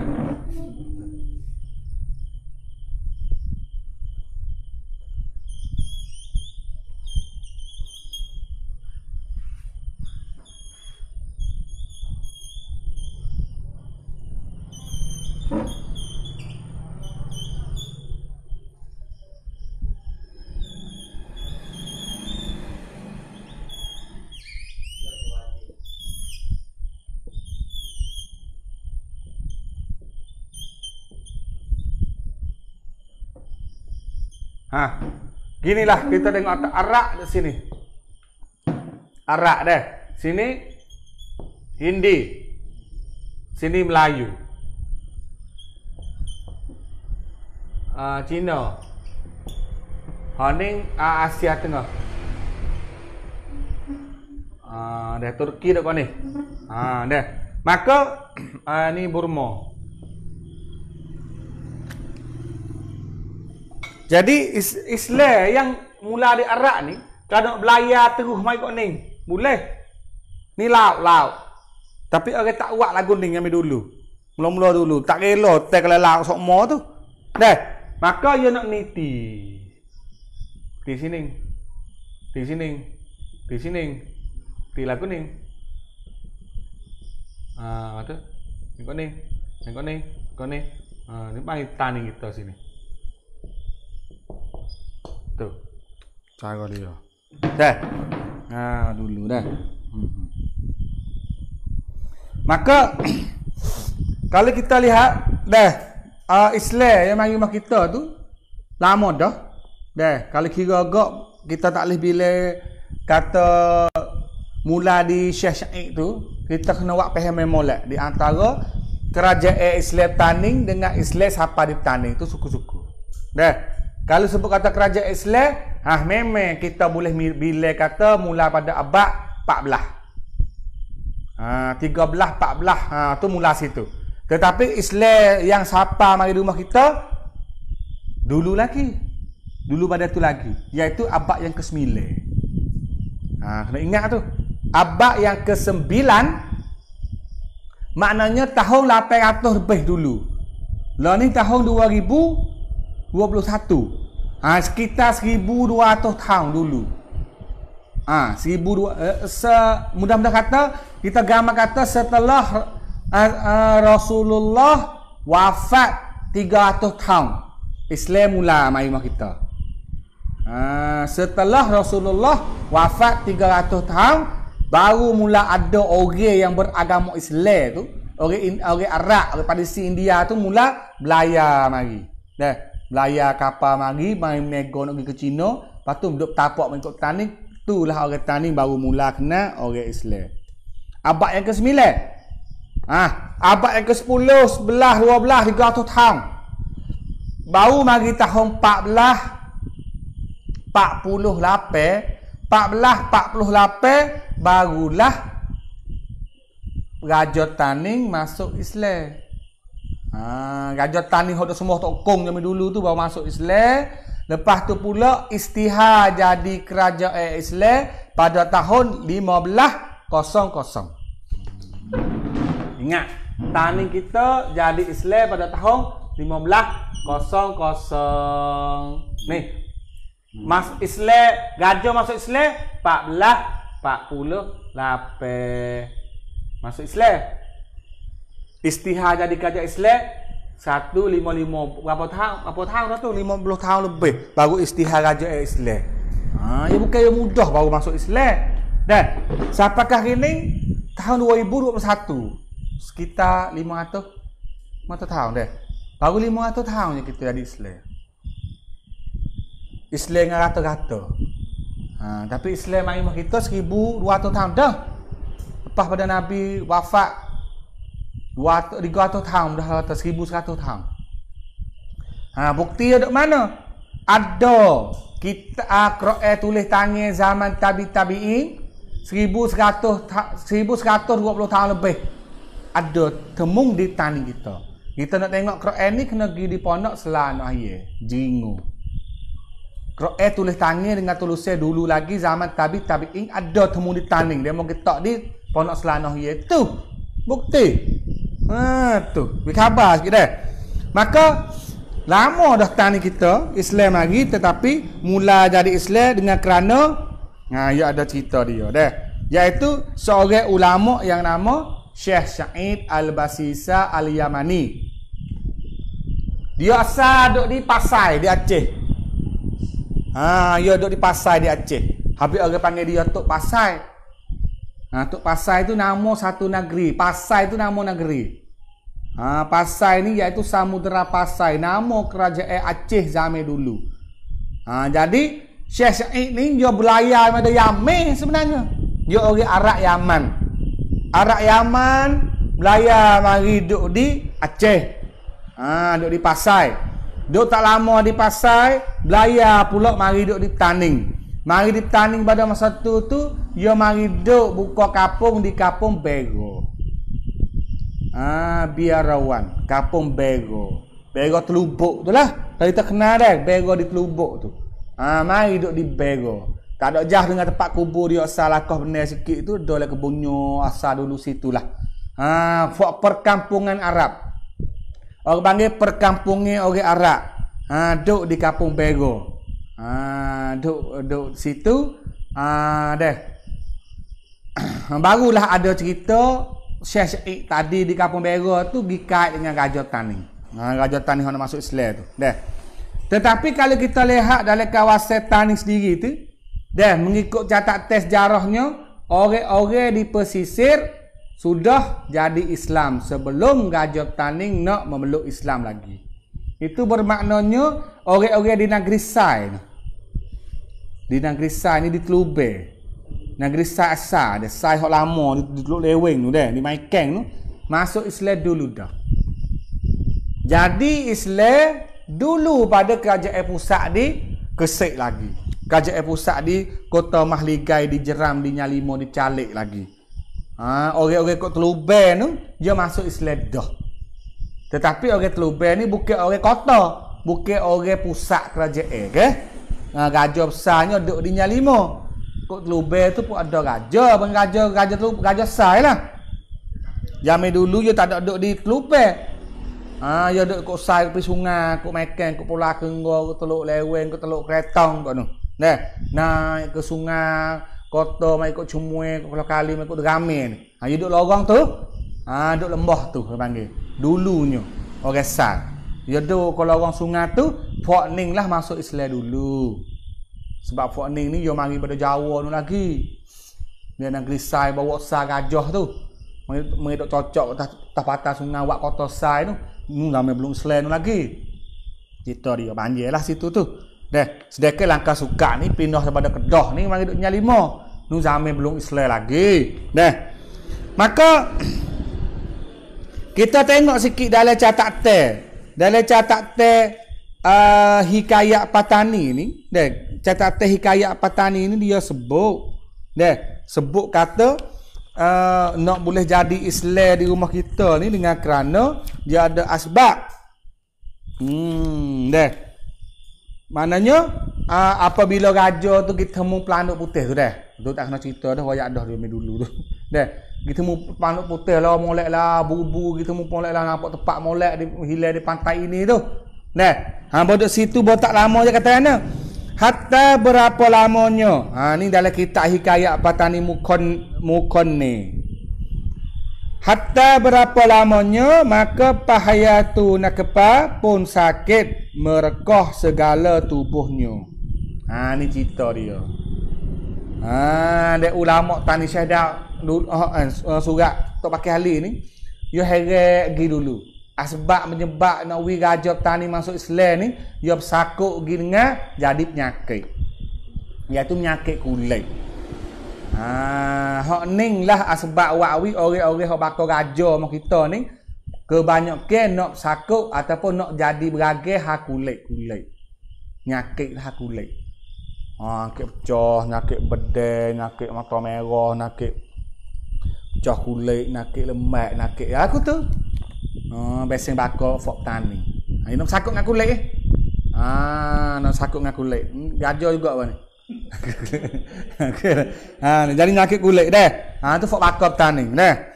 Gini lah kita tengok atas Arak di sini. Arak deh. Sini Hindi. Sini Melayu. Ah uh, Cina. Honing uh, ah, Asia Tengah. Ah uh, deh Turki dak ni. Ah uh, deh. Maka uh, *clears throat* ni Burma. Jadi is, Islam yang mula di Arab ni kalau nak belayar terus mai kok ni. Boleh. Ni laut laut. Tapi orang tak buat lagu ni ngambil dulu. Mula-mula dulu tak rela tak kalau laut sok mo tu. Dah. Maka dia nak niti. Di sini. Di sini. Di sini. Di lagu ni. Ah, uh, tu? Ni kok ni. Ni kok ni. Kok ni. Ah, ni pang tani kita sini. Tu. kau dia. Dah. Ha dulu dah. Hmm. Maka *coughs* kalau kita lihat dah uh, Islam yang mari rumah kita tu lama dah. Dah, kalau kira agak kita tak boleh bila kata mula di Syekh Syaikh tu kita kena buat paham molek di antara kerajaan Islam Taning dengan Islam siapa di Taning tu suku-suku. Dah. -suku. Kalau sebut kata kerajaan Islam, ha memang kita boleh bila kata mula pada abad 14. Ha 13 14 ha tu mula situ. Tetapi Islam yang sapa mari rumah kita dulu lagi. Dulu pada tu lagi, iaitu abad yang ke-9. Ha kena ingat tu. Abad yang ke-9 maknanya tahun 800 lebih dulu. Lah ni tahun 2000 21 ha, sekitar 1200 tahun dulu ah ha, 1200 eh, se, mudah-mudahan kata kita gambar kata setelah uh, uh, Rasulullah wafat 300 tahun Islam mula mai kita Uh, setelah Rasulullah wafat 300 tahun baru mula ada orang yang beragama Islam tu orang orang Arab orang Parsi India tu mula belayar mari dah belayar kapal mari main nego nak pergi ke Cina lepas tu duduk tapak mengikut petani itulah orang petani baru mula kena orang Islam abad yang ke-9 ah ha, abad yang ke-10 11 12 300 tahun baru mari tahun 14 48 14 48 barulah Raja Taning masuk Islam Ha, Raja Tani hok semua tok kong zaman dulu tu baru masuk Islam. Lepas tu pula istihar jadi kerajaan eh, Islam pada tahun 1500. Ingat, Tani kita jadi Islam pada tahun 1500. Ni. Mas Islam, gajah masuk Islam 1448. Masuk Islam istihar jadi kajak Islam satu lima lima berapa tahun berapa tahun tu lima puluh tahun lebih baru istihar raja Islam ha, ia ya bukan yang mudah baru masuk Islam dan siapakah ini tahun 2021 sekitar lima ratus mata tahun deh baru lima ratus tahun yang kita jadi Islam Islam dengan rata-rata ha, tapi Islam mari kita seribu dua ratus tahun dah lepas pada Nabi wafat 300 tahun dah atas 1100 tahun ha, bukti ada mana ada kita akra'i ah, tulis tangan zaman tabi tabi'in 1100 1120 tahun lebih ada temung di tani kita kita nak tengok kera'i ni kena pergi di ponok selan akhir jingu kera'i tulis tangan dengan tulis saya dulu lagi zaman tabi tabi'in ada temung di tani dia mau kita di ponok selanoh ye tu bukti Ha tu, bagi khabar sikit dah. Maka lama dah tani kita Islam lagi tetapi mula jadi Islam dengan kerana ha ya ada cerita dia dah. Yaitu seorang ulama yang nama Syekh Sa'id Al-Basisa Al-Yamani. Dia asal duduk di Pasai di Aceh. Ha, dia ya duduk di Pasai di Aceh. Habis orang panggil dia Tok Pasai. Ha, Tok Pasai itu nama satu negeri. Pasai itu nama negeri. Ha, Pasai ini iaitu Samudera Pasai. Nama kerajaan Aceh zaman dulu. Ha, jadi, Syekh Syed ni dia berlayar pada Yamin sebenarnya. Dia orang Arak Yaman. Arak Yaman berlayar mari duduk di Aceh. Ha, duduk di Pasai. Duduk tak lama di Pasai, belayar pula mari duduk di Taning. Mari bertanding pada masa itu tu, ia ya mari duk buka kapung di kapung Bego. Ah, biar rawan, kapung Bego. Bego telubuk tu lah. Tadi tak kenal dah, Bego di telubuk tu. Ah, mari duk di Bego. Tak ada jah dengan tempat kubur dia salah kau benar sikit tu, dole ke bunyo asal dulu situlah. Ah, ha, fok perkampungan Arab. Orang panggil perkampungan orang Arab. Ah, duk di kapung Bego ha, duk duk situ ha, deh *coughs* barulah ada cerita Syekh Syekh tadi di Kampung Bera tu dikait dengan Raja Tani ha, Raja Tani yang masuk Islam tu deh tetapi kalau kita lihat dalam kawasan Tani sendiri tu deh mengikut catat tes jarahnya orang-orang di pesisir sudah jadi Islam sebelum Raja Taning nak memeluk Islam lagi. Itu bermaknanya orang-orang di negeri Sai Di negeri Sai ni di Kelube. Negeri Sai asal, dia Sai hok lama di Teluk Leweng tu deh, di Maikeng tu masuk Islam dulu dah. Jadi Islam dulu pada kerajaan pusat di Kesik lagi. Kerajaan pusat di Kota Mahligai di Jeram di Nyalimo di Calik lagi. Ha, orang-orang kat Teluk tu dia masuk Islam dah. Tetapi orang Teluber ni bukan orang kota, bukan orang pusat kerajaan, okey. Nah, ha, gajah besarnya duduk di Nyalimo. Kok Teluber tu pun ada raja, bang raja, raja tu raja besar lah. Zaman dulu dia tak ada duduk di Teluber. Ah, ha, dia duduk kok sai pergi sungai, kok makan, kok pula kenggo, kok teluk leweng, kok teluk kretong kok tu. Nah, naik ke sungai, kota mai ikut cumue kalau kali mai ikut ramai ni ha duduk lorong tu ha duduk lembah tu panggil dulunya orang sar ya, dia tu kalau orang sungai tu Fuak Ning lah masuk Islam dulu sebab Fuak Ning ni dia mari pada Jawa tu lagi dia nak gelisai bawa sar gajah tu mereka tak cocok tak patah sungai wak kota sar tu ni hmm, lama belum Islam tu lagi cerita dia banjir lah situ tu Deh, sedekah langkah suka ni pindah kepada Kedah ni mari duk nyalimo. Nu zaman belum Islam lagi. Deh. Maka kita tengok sikit dalam catat teh. Dalam catat teh uh, hikayat patani ni. Dek, catat teh hikayat patani ni dia sebut. Dek, sebut kata uh, nak boleh jadi Islam di rumah kita ni dengan kerana dia ada asbab. Hmm, dek. Maknanya uh, apabila raja tu kita temu planuk putih tu dah. Tu tak kena cerita dah wayak dah dulu dulu tu. *laughs* Dek kita mu panut putih lah molek lah bubu kita mu molek lah nampak tepat molek di hilir di pantai ini tu nah ha bodoh situ bodoh tak lama je kata ana hatta berapa lamanya ha ni dalam kitab hikayat patani mukon mukon ni hatta berapa lamanya maka pahayatu nakepa pun sakit merekoh segala tubuhnya ha ni cerita dia Ha dek ulama tani syahdah oh, uh, eh, uh, eh, surat tok pakai hal ini. Yo heret gi dulu. Asbab ah, menyebab nak wi raja tani masuk Islam ni, yo bersakut gi dengan jadi penyakit. Iaitu penyakit kulit. Ha hok ning lah asbab ah, wak wi orang-orang hok bakal raja mak kita ni kebanyakan nak sakut ataupun nak jadi beragai hak kulit-kulit. Penyakit hak kulit. kulit. Ha, nyakit pecah, nyakit bedeng, nyakit mata merah, nyakit pecah kulit, nyakit lemak, nyakit ya, aku tu. Ha, besen bakok fok tani. Ha, ini sakut dengan kulit. Eh? Ha, nak sakut dengan kulit. Gajah hmm, juga apa ni? *laughs* ha, jadi nyakit kulit deh. Ha, tu fok bakok tani deh.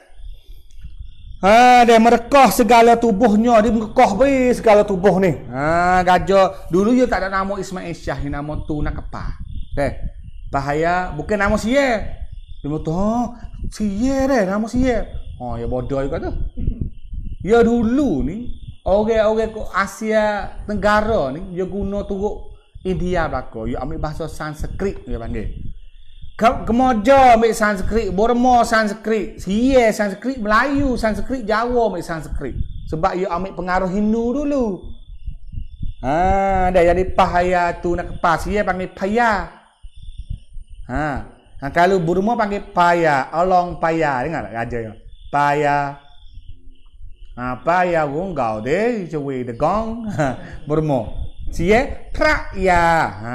Ha, dia merekah segala tubuhnya. Dia merekah be segala tubuh ni. Ha, gajah. Dulu dia tak ada nama Ismail Syah. Dia nama tu nak apa. Eh, bahaya. Bukan nama siya. Dia berkata, ha, siya dah. Nama siya. Oh, ya bodoh juga tu. Ya dulu ni, orang-orang Asia Tenggara ni, dia guna turut India belakang. Dia ya ambil bahasa Sanskrit dia panggil. Kemaja, ambil Sanskrit, Burma Sanskrit, Sia Sanskrit, Melayu Sanskrit, Jawa ambil Sanskrit. Sebab you ambil pengaruh Hindu dulu. Ha, dah jadi pahaya tu nak kepas. Sia panggil paya. Ha. ha. kalau Burma panggil paya, along paya, dengar tak raja yang? Paya. Ha, paya wong gau de, cewi de gong. Ha. Burma. Sia prak ya. Ha,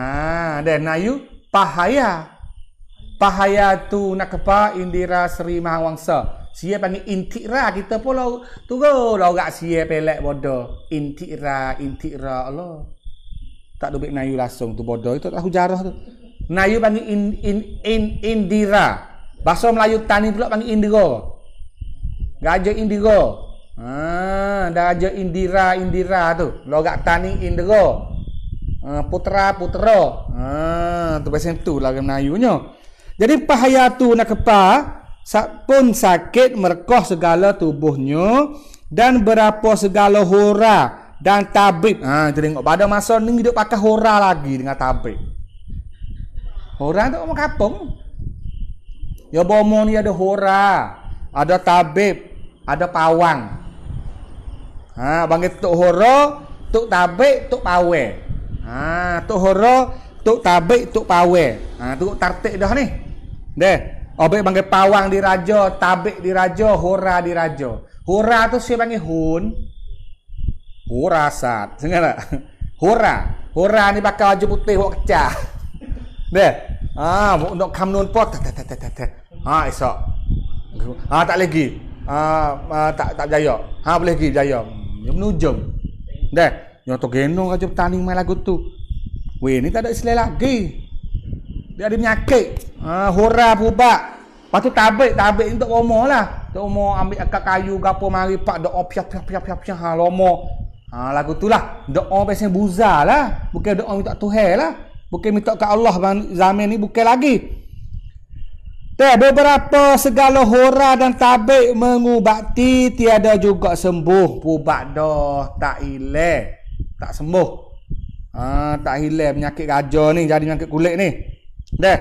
dah nayu pahaya. Pahaya. Pahaya tu nak kepa Indira Sri Mahawangsa. Siap panggil intikra kita pun lah. Tunggu lah orang siap pelek bodoh. Intikra, intikra Allah. Tak dubik Nayu langsung tu bodoh. Itu aku jarah tu. Nayu panggil in, in, in, Indira. Bahasa Melayu tani pula panggil Indira. Gajah Indira. Ah, ha, dah ajar Indira, Indira tu. Logak tani Indira. Ha, putra, putera. Ha, tu macam tu lah Melayunya. Melayu jadi pahaya tu nak kepa pun sakit merekoh segala tubuhnya dan berapa segala hora dan tabib. Ha tengok pada masa ni hidup pakai hora lagi dengan tabib. Hora tu macam kapung? Ya bomo ni ada hora, ada tabib, ada pawang. Ha bangkit tok hora, tok tabib, tok pawe. Ha tok hora, tok tabib, tok pawe. Ha tok tartik dah ni. Deh, obek panggil pawang di rajo, tabik di rajo, hura di rajo. Hura tu siapa panggil hun? Hura sat. Sengaja. *laughs* Hura. Hura ni pakai baju putih buat kecah. *laughs* Deh. Ah, untuk kamnun pot. Ha, ah, esok. Ah, tak lagi. Ah, ah tak tak jaya. Ha, ah, boleh lagi jaya. Ya nujum, Deh. Yang tu genung aja petani main lagu tu. Weh, ni tak ada istilah lagi. Dia ada penyakit. Ha, hura pubak. Lepas tu tabik. Tabik ni tak rumah lah. Tak rumah ambil akak kayu. Gapa mari pak. dok pia oh, pia pia pia pia. Ha, lomo. Ha, lagu tu lah. Doa oh, biasanya buza lah. Bukan doa oh, minta tuher lah. Bukan minta ke Allah zaman ni. Bukan lagi. Teh beberapa segala hura dan tabik mengubati tiada juga sembuh pubak dah tak hilang tak sembuh ha, tak hilang penyakit gajah ni jadi penyakit kulit ni Dah.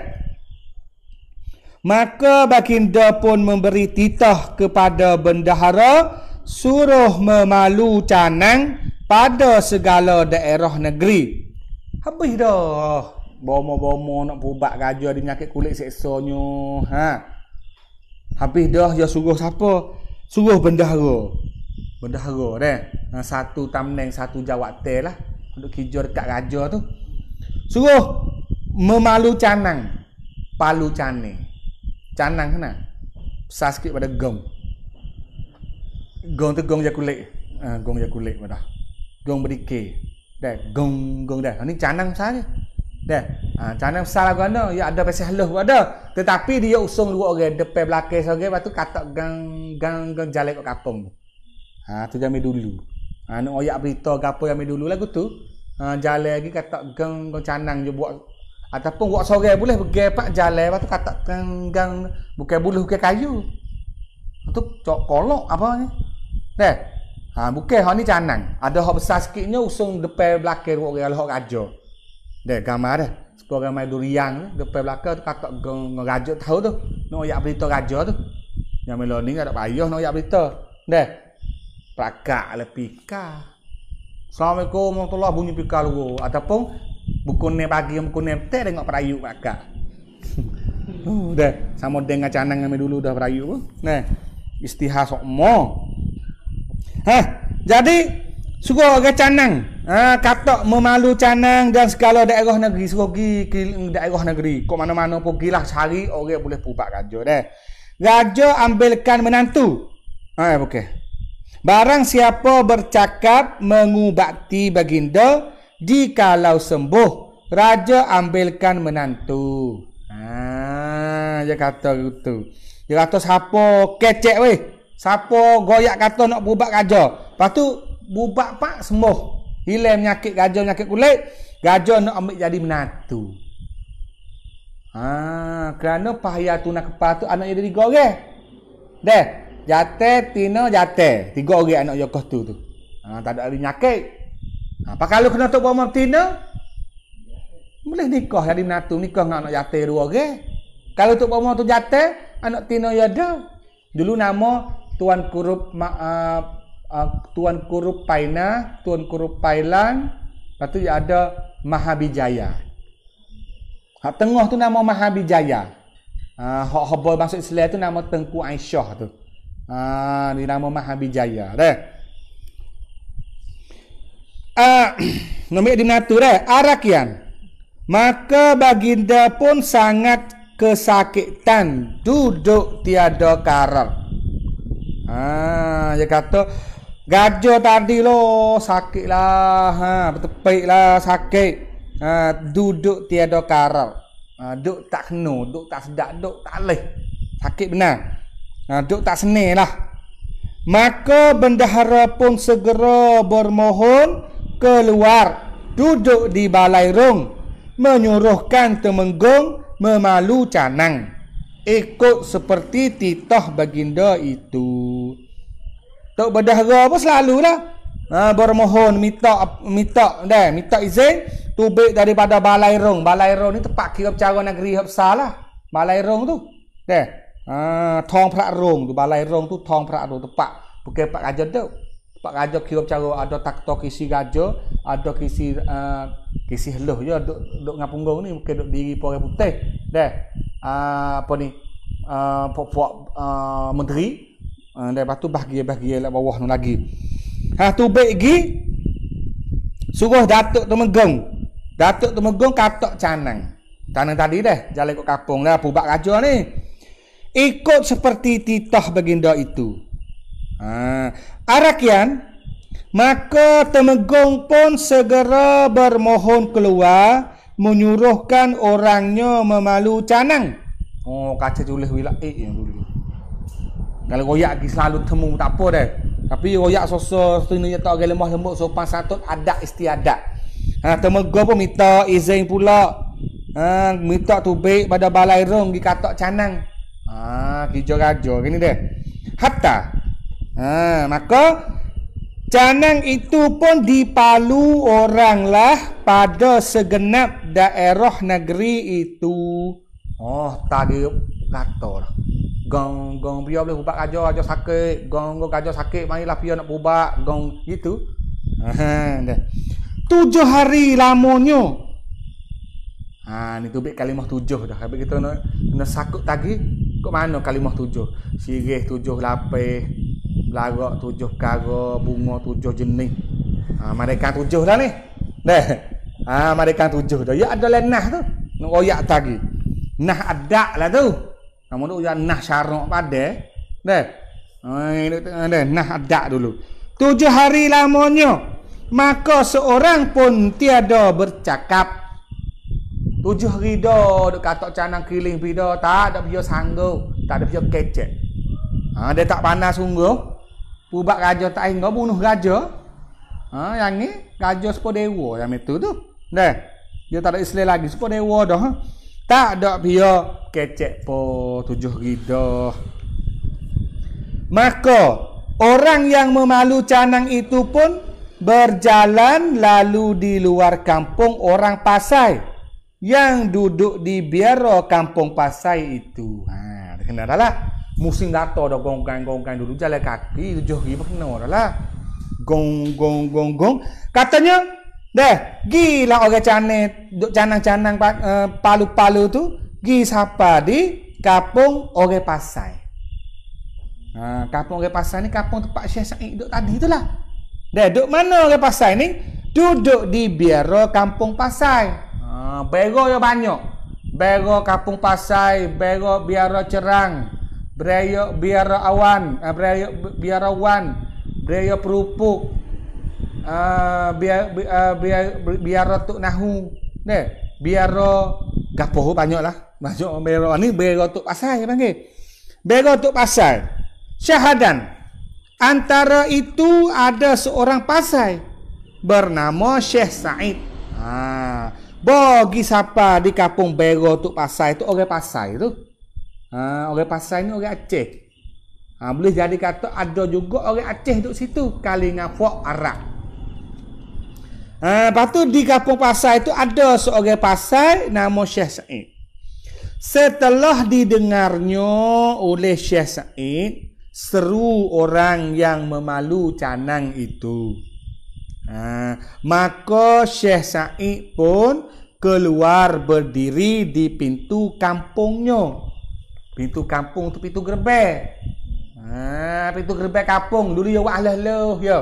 Maka baginda pun memberi titah kepada bendahara suruh memalu canang pada segala daerah negeri. Habis dah. Bomo-bomo nak pubat gajah di nyakit kulit seksonya. Ha. Habis dah dia ya suruh siapa? Suruh bendahara. Bendahara dah. Ha, satu tamneng satu jawatan lah. Untuk kijor dekat gajah tu. Suruh memalu canang palu cane canang kena sasikit pada gong gong tu gong ya kulik uh, ha, gong ya kulik pada gong berike dah gong gong dah ha, ni canang saja dah uh, canang besar lagu anda ya ada pasal leh ada tetapi dia usung dua orang depan belakang seorang okay? batu kata gang gang gang jalek kat kampung ha tu jami dulu ha nak oyak berita gapo jami dulu lagu tu ha jalan lagi kata gang gong canang je buat ataupun buat sorang boleh pergi pak jalan tu kata tenggang bukan buluh bukan kayu tu cok kolok apa ni eh ha bukan hok ni canan ada hok besar sikitnya usung depan belakang buat orang hok raja deh gambar deh sepuluh orang main durian depan belakang tu kata geng raja tahu tu nak no, ya berita raja tu yang melo ni ada payah nak no, ya berita deh prakak lepika Assalamualaikum warahmatullahi wabarakatuh bunyi pika lu ataupun bukunnya pagi bukunnya teh ngok perayu maka *laughs* udah oh, sama dengan canang kami dulu udah perayu nah istihah sok mo Hah, jadi suka ke canang ah, katok memalu canang dan segala daerah negeri suka pergi daerah negeri kok mana-mana pergi lah sehari orang boleh pupak raja deh raja ambilkan menantu ah, ha, okay. barang siapa bercakap mengubati baginda Dikalau sembuh Raja ambilkan menantu Haa Dia kata gitu Dia kata siapa kecek weh Siapa goyak kata nak bubak raja Lepas tu Bubak pak sembuh Hilang nyakit raja nyakit kulit Raja nak ambil jadi menantu Haa Kerana pahaya tu nak kepah tu Anak dia tiga orang Deh Jate, Tina, Jate Tiga orang anak Yokoh tu tu Haa Tak ada hari menyakit Ha, pakai lu kena tok bawa betina. Boleh nikah jadi menantu nikah dengan anak jate dua orang. Kalau tok bawa tu jatuh, anak tino ya ada. Dulu nama Tuan Kurup ma, uh, uh, Tuan Kurup Paina, Tuan Kurup Pailan, lepas tu ada Mahabijaya. Ha, tengah tu nama Mahabijaya. Ha, hok hobo masuk Islam tu nama Tengku Aisyah tu. Ha, ni nama Mahabijaya. Dah. Ah, *clears throat* nama di natura arakian ah, maka baginda pun sangat kesakitan duduk tiada karar ah dia kata gajah tadi lo sakitlah ha lah sakit ha, duduk tiada karar ha, duduk tak kena duduk tak sedap duduk tak leh sakit benar ha, duduk tak senilah Maka bendahara pun segera bermohon keluar duduk di balai rung menyuruhkan temenggong memalu canang ikut seperti titah baginda itu tok bedah ro apa selalu lah ha, bermohon minta minta dah minta izin tubik daripada balai rung balai rung ni tempat kira bercara negeri yang salah lah balai rung tu dah ha, tong prak rung tu balai rung tu tong prak rung tempat bukan pak kajar tu Pak Raja kira cara ada taktok kisi raja, ada kisi uh, kisi heluh ya duk duk ngapunggung ni mungkin duk diri pore putih. Deh. Uh, apa ni? Ah uh, uh, menteri uh, eh, dan lepas tu bahagia-bahagia lah bawah tu lagi. Ha tu baik gi suruh Datuk Temenggung. Datuk Temenggung katok canang. Canang tadi deh, jalan kok kapung lah pubak raja ni. Ikut seperti titah baginda itu. Ha, Arakian maka Temenggung pun segera bermohon keluar menyuruhkan orangnya memalu canang. Oh kaca tulis wila eh yang dulu. Kalau koyak lagi selalu temu tak apa deh. Tapi koyak soso sini ya tak gelemah lembut sopan satu ada istiadat. Ha Temenggung pun minta izin pula. Ha minta tu baik pada balai rong di katok Ah, Ha kijau, gajo gini deh. Hatta Ha, maka canang itu pun dipalu oranglah pada segenap daerah negeri itu. Oh, tadi kata lah. Gong, gong, pia boleh ubat kajo, kajo sakit. Gong, gong, kajo sakit. Mari lah pia nak ubat. Gong, gitu. Ha, tujuh hari lamonyo. Ha, ni tu bit kalimah tujuh dah. Habis kita nak, nak sakut tadi. Kok mana kalimah tujuh? Sirih tujuh lapih lagak tujuh kara bunga tujuh jenis ha ah, mereka tujuh lah dah ni deh ah, ha mereka tujuh dah ya ada lenah tu nak oyak tadi nah ada lah tu kamu tu yang nah syarak pada deh ah, deh nah ada dulu tujuh hari lamanya maka seorang pun tiada bercakap tujuh rido duk katok canang kiling pido tak ada biar sanggup tak ada biar kecek ha, dia tak panas sungguh Ubat raja tak ingat bunuh raja. Ha, yang ni raja sepuluh dewa yang itu tu. Dah. Dia tak ada Islam lagi sepuluh dewa dah. Ha? Tak ada dia kecek po tujuh ridah. Maka orang yang memalu canang itu pun berjalan lalu di luar kampung orang pasai yang duduk di biara kampung pasai itu. Ha, kena lah musim data dah gonggang gonggang dulu jalan kaki tujuh ribu kena orang lah gong gong gong gong katanya deh gila orang canai duk canang canang palu eh, palu tu gi siapa di kapung orang pasai ha, kapung orang pasai ni kapung tempat syekh sa'id duk tadi tu lah deh duk mana orang pasai ni duduk di biara kampung pasai ha, bero banyak bero kapung pasai bero biara cerang Breyo eh, eh, eh, biara awan, uh, breyo biar wan, breyo perupuk, uh, biar bi, uh, biar biar tuk nahu, ne, biar gapoh banyak lah, banyak biar ni biar tuk pasal, ya bangi, biar tuk pasai. syahadan. Antara itu ada seorang pasai bernama Syekh Said. Ah, bagi siapa di kampung Bego tu pasai itu orang pasai tu. pasai, tu ha, orang pasar ni orang Aceh. Ha, boleh jadi kata ada juga orang Aceh duduk situ kali dengan Fok Arab. Ha, lepas tu di kampung pasar itu ada seorang pasar nama Syekh Sa'id. Setelah didengarnya oleh Syekh Sa'id, seru orang yang memalu canang itu. Ha, maka Syekh Sa'id pun keluar berdiri di pintu kampungnya pintu kampung tu pintu gerbek ha, pintu gerbek kampung dulu ya wak leh leh ya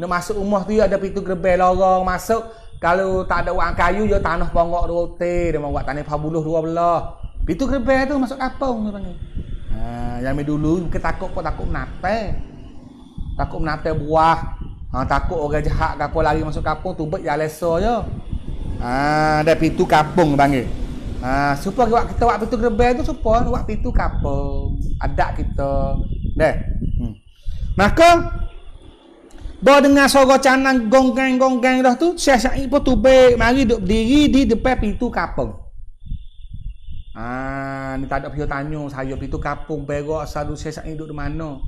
nak masuk rumah tu ya ada pintu gerbek lorong masuk kalau tak ada wak kayu ya tanah pongok rote dia mau wak tanah pabuluh dua belah pintu gerbek tu masuk kampung tu panggil ha, yang dulu kita takut kok takut menate takut menate buah ha, takut orang jahat kapal lari masuk kampung tu bet ya leso ya ha, ada pintu kampung panggil Ha, supaya buat kita waktu tu gerbel tu supaya waktu itu kapo adat kita. Deh. Hmm. Maka Bo dengar suara canang gonggang gonggang dah tu, Syekh Syaib pun tubek mari duk berdiri di depan pintu kapung. Ah, ha, ni tak ada pihak tanya saya pintu kapung berak satu Syekh Syaib duk di mana.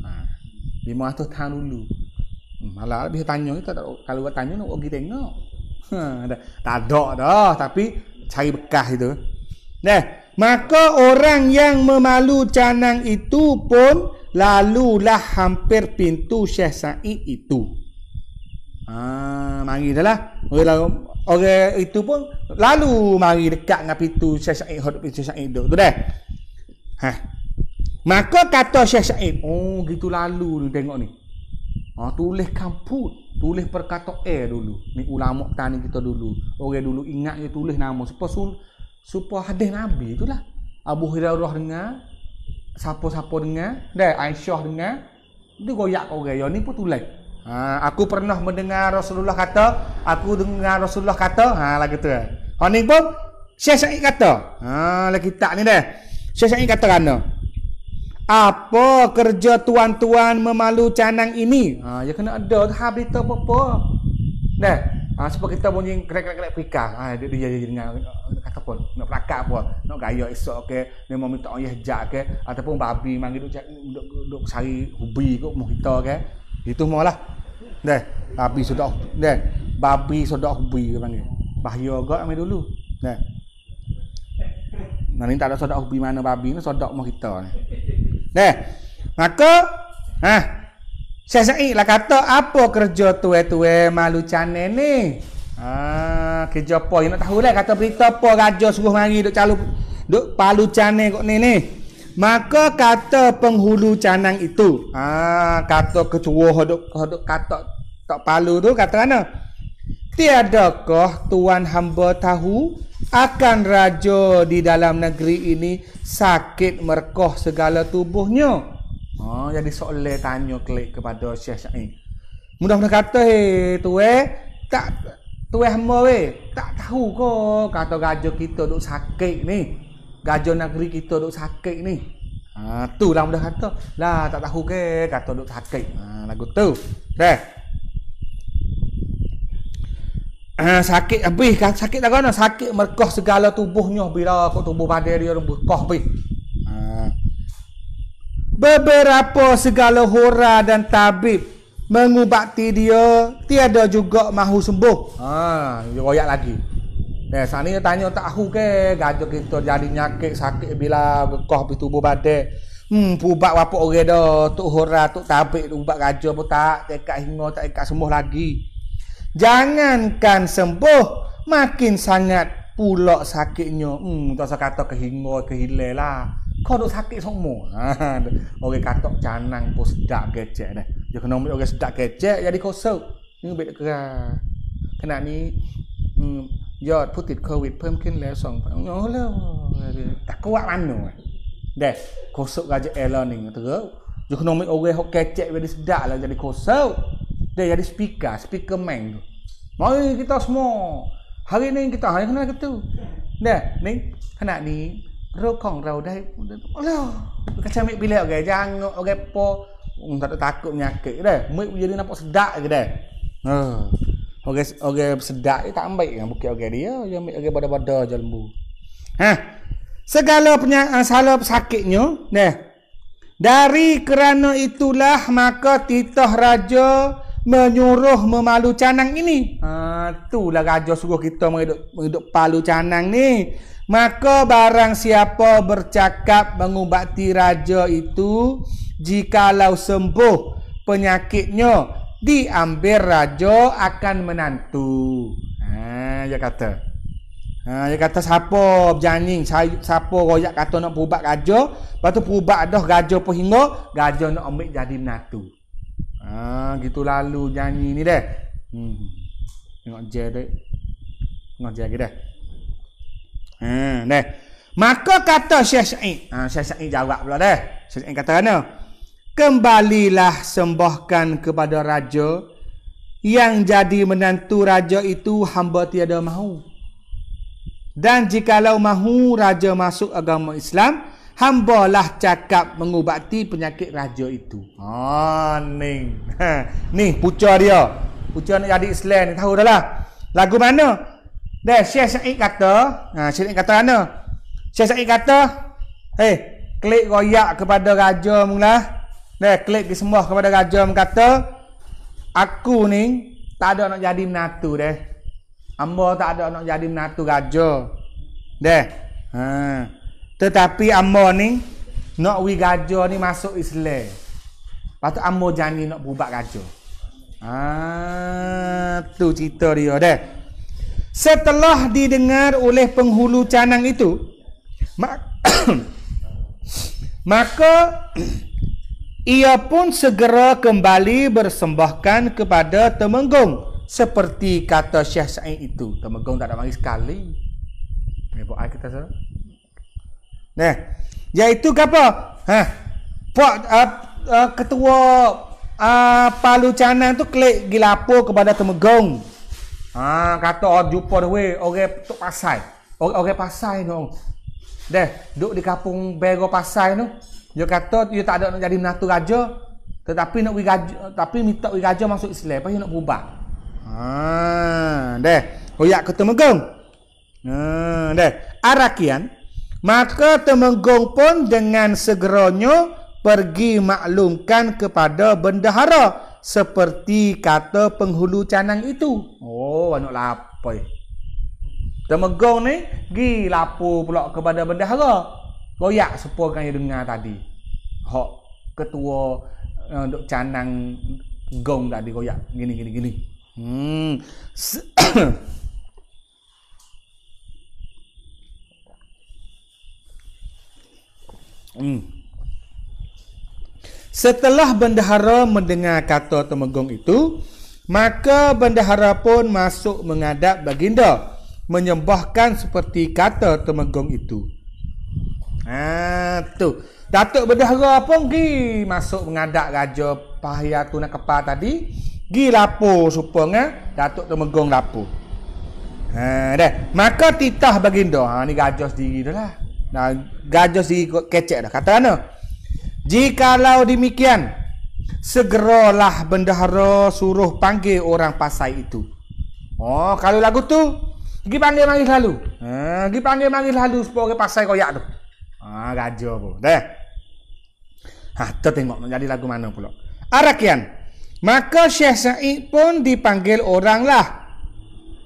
Ah, ha, 500 tahun dulu. Hmm, malah pihak tanya kita kalau buat tanya nak pergi tengok. Ha, Tadok dah tapi cari bekah itu. Nah, maka orang yang memalu canang itu pun lalulah hampir pintu Syekh Said itu. Ha, mari dah lah. Orang, orang itu pun lalu mari dekat dengan pintu Syekh Said hadap pintu Syekh Said tu dah. Ha. Maka kata Syekh Said, oh gitu lalu ni tengok ni. Ha, tulis kamput. Tulis perkata A dulu. Ni ulama tani kita dulu. Orang dulu ingat dia tulis nama. supaya sun, supa hadis Nabi itulah. Abu Hurairah dengar. Siapa-siapa dengar. Dan Aisyah dengar. Dia goyak orang. Yang ni pun tulis. Ha, aku pernah mendengar Rasulullah kata. Aku dengar Rasulullah kata. Ha, lah gitu. Eh. Ha, ni pun. Syekh Syekh kata. Ha, lah kita ni dah. Syekh Syekh kata kata apa kerja tuan-tuan memalu canang ini? Ha, dia ya kena ada ke hal berita apa-apa. Dah. Ha, sebab kita bunyi kerek-kerek-kerek pika. Ha, dia, dia, jadi dia, dia, uh, kata pun. Nak pelakar pun. Nak gaya esok ke. Okay? Dia mau minta orang hijab ke. Okay? Ataupun babi manggil duk, duk, duk sari hubi ke. Mau kita ke. Okay? Itu mualah. Dah. Babi sudah. Dah. Babi sudah hubi ke panggil. Bahaya juga ambil dulu. Dah. Nah, ni tak ada sodak hubi mana babi ni. Sodak mau kita ni. Nah, maka ha saya sa'i lah kata apa kerja tuwe-tuwe malu cane ni. Ha, kerja apa? Yang nak tahu lah kata berita apa raja suruh mari duk calu duk palu cane kok ni ni. Maka kata penghulu canang itu. Ha, kata ketua hodok hodok kata tak palu tu kata mana? Tiadakah tuan hamba tahu akan raja di dalam negeri ini sakit merkoh segala tubuhnya. Oh, jadi soleh tanya klik kepada Syekh Syai. mudah mudah kata, hey, eh tak eh hamba eh tak tahu ko kata gajah kita duk sakit ni. Gajah negeri kita duk sakit ni. Ah tu lah mudah kata. Lah tak tahu ke kata duk sakit. Ha, lagu tu. Dah. Uh, sakit habis ah, kan sakit tak kena ah, sakit merkah segala tubuhnya bila aku tubuh badan dia merkah habis uh. beberapa segala hura dan tabib mengubati dia tiada juga mahu sembuh ha uh, royak lagi Nah, eh, sana tanya tahu ke gajah kita jadi nyakit sakit bila berkah di tubuh badan. Hmm, pubak apa orang dah, tok hura, tok tabib ubat gajah pun tak, tekak hingga tak ikat semua lagi. Jangankan sembuh Makin sangat pula sakitnya hmm, Tak usah kata kehingga kehilai lah Kau tu sakit semua *laughs* Orang katok canang pun sedap kecek dah Dia kena ambil orang sedap kecek jadi kosong Ini lebih kerah Kena ni hmm, Yod putih covid pun mungkin lah song Oh Tak kuat mana Dah kosong gajah elah ni Teruk Dia kena ambil orang kecek jadi sedap lah jadi kosong dia jadi speaker, speaker man tu. Mari kita semua. Hari ni kita hari kena gitu. Dah, ni kena ni Rokong, kong rau dah. Alah. Kita cari bila orang okay. jangan orang okay, po hmm, tak takut menyakit dah. Mik jadi nampak sedak ke dah. Ha. Orang okay, orang sedak tak ambil yang bukit orang okay, dia, yang ambil orang pada-pada je lembu. Ha. Segala punya eh, salah sakitnya, dah. Dari kerana itulah maka titah raja menyuruh memalu canang ini. Ha, itulah raja suruh kita menghidup, menghidup palu canang ni. Maka barang siapa bercakap mengubati raja itu, jikalau sembuh penyakitnya, diambil raja akan menantu. Ha, dia kata. Ha, dia kata siapa berjanin, siapa royak kata nak berubat raja, lepas tu berubat dah raja pun hingga, raja nak ambil jadi menantu. Ha, gitu lalu nyanyi ni deh. Hmm. Tengok je dah. Tengok je lagi dah. Ha, dah. Maka kata Syekh Sa'id. Ha, Syekh Sa'id jawab pula dah. Syekh Sa'id kata mana? Kembalilah sembahkan kepada raja yang jadi menantu raja itu hamba tiada mahu. Dan jikalau mahu raja masuk agama Islam, Hamba lah cakap mengubati penyakit raja itu. Ha ni. Ha *laughs* ni pucuk dia. Pucuk anak jadi Islam ni tahu dah lah. Lagu mana? Dah Syekh Syaid kata, ha Syekh Syaid kata mana? Syekh Syaid kata, "Hei, eh, klik royak kepada raja mula." Dah klik di semua kepada raja mengata, "Aku ni tak ada nak jadi menatu deh. Hamba tak ada nak jadi menatu raja." Dah. Ha. Tetapi ambo ni nak wi gajah ni masuk Islam. Patut ambo janji nak bubak gajah. Ah tu cerita dia deh. Setelah didengar oleh penghulu canang itu, mak *coughs* maka ia pun segera kembali bersembahkan kepada Temenggung seperti kata Syekh Said itu. Temenggung tak ada mari sekali. Ni buat kita salah. Nah. Iaitu ke apa? Ha. Pak uh, ah, uh, ah, ketua uh, Palu Canang tu klik gilapo kepada Temegong. Ha kata oh, jumpa dah we orang tok pasai. Orang orang pasai tu. Deh, duduk di kampung Bego Pasai tu. Dia kata dia tak ada nak jadi menantu raja tetapi nak raja, tapi minta wi raja masuk Islam pasal nak berubah. Ha deh. hoyak ya ketemu gong. Hmm, ha, deh. Arakian Maka Temenggung pun dengan segeranya pergi maklumkan kepada bendahara seperti kata penghulu canang itu. Oh, anak lapoi. Temenggung ni gi lapo pula kepada bendahara. Koyak sepuh kan yang dengar tadi. Hak ketua uh, eh, dok canang gong tadi koyak. gini gini gini. Hmm. *clears throat* *coughs* Hmm. Setelah bendahara mendengar kata temenggung itu, maka bendahara pun masuk mengadap baginda, menyembahkan seperti kata temenggung itu. Ah, tu. Datuk bendahara pun pergi masuk menghadap raja Pahaya Tuna Kepal tadi, pergi lapor supaya Datuk temegong lapor. Ha, dah. Maka titah baginda. Ha, ni raja sendiri dah lah. Nah, gajah si kecek dah. Kata mana? Jikalau demikian, segeralah bendahara suruh panggil orang pasai itu. Oh, kalau lagu tu, pergi panggil mari lalu. Ha, pergi panggil mari lalu supaya orang pasai koyak tu. Ha, gajah pun. Dah. Ha, tu tengok jadi lagu mana pula. Arakian. Maka Syekh Sa'id pun dipanggil oranglah. lah.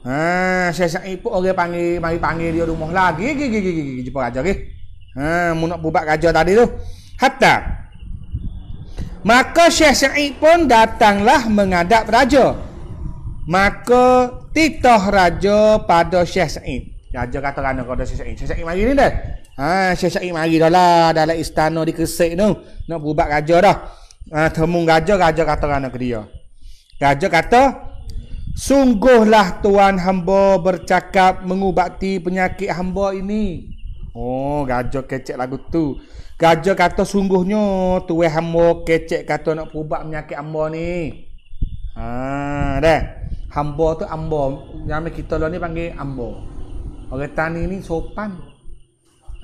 Ha, saya sak ipo orang panggil mari panggil dia rumah lagi gigi gigi gigi jumpa raja ke. Ha, mu nak bubat raja tadi tu. Hatta Maka Syekh Sa'id pun datanglah mengadap raja. Maka titah raja pada Syekh Sa'id. Raja kata kerana lah kepada Syekh Sa'id. Syekh Sa'id mari ni dah. Ha, Syekh Sa'id mari dah lah dalam istana di Kesik tu. Nak bubak raja dah. Ha, temung raja, raja kata kerana lah ke dia. Raja kata, Sungguhlah tuan hamba bercakap mengubati penyakit hamba ini. Oh, gajah kecek lagu tu. Gajah kata sungguhnya tuan hamba kecek kata nak perubat penyakit hamba ni. Ha, deh, Hamba tu hamba. Nama kita lah ni panggil hamba. Orang tani ni sopan.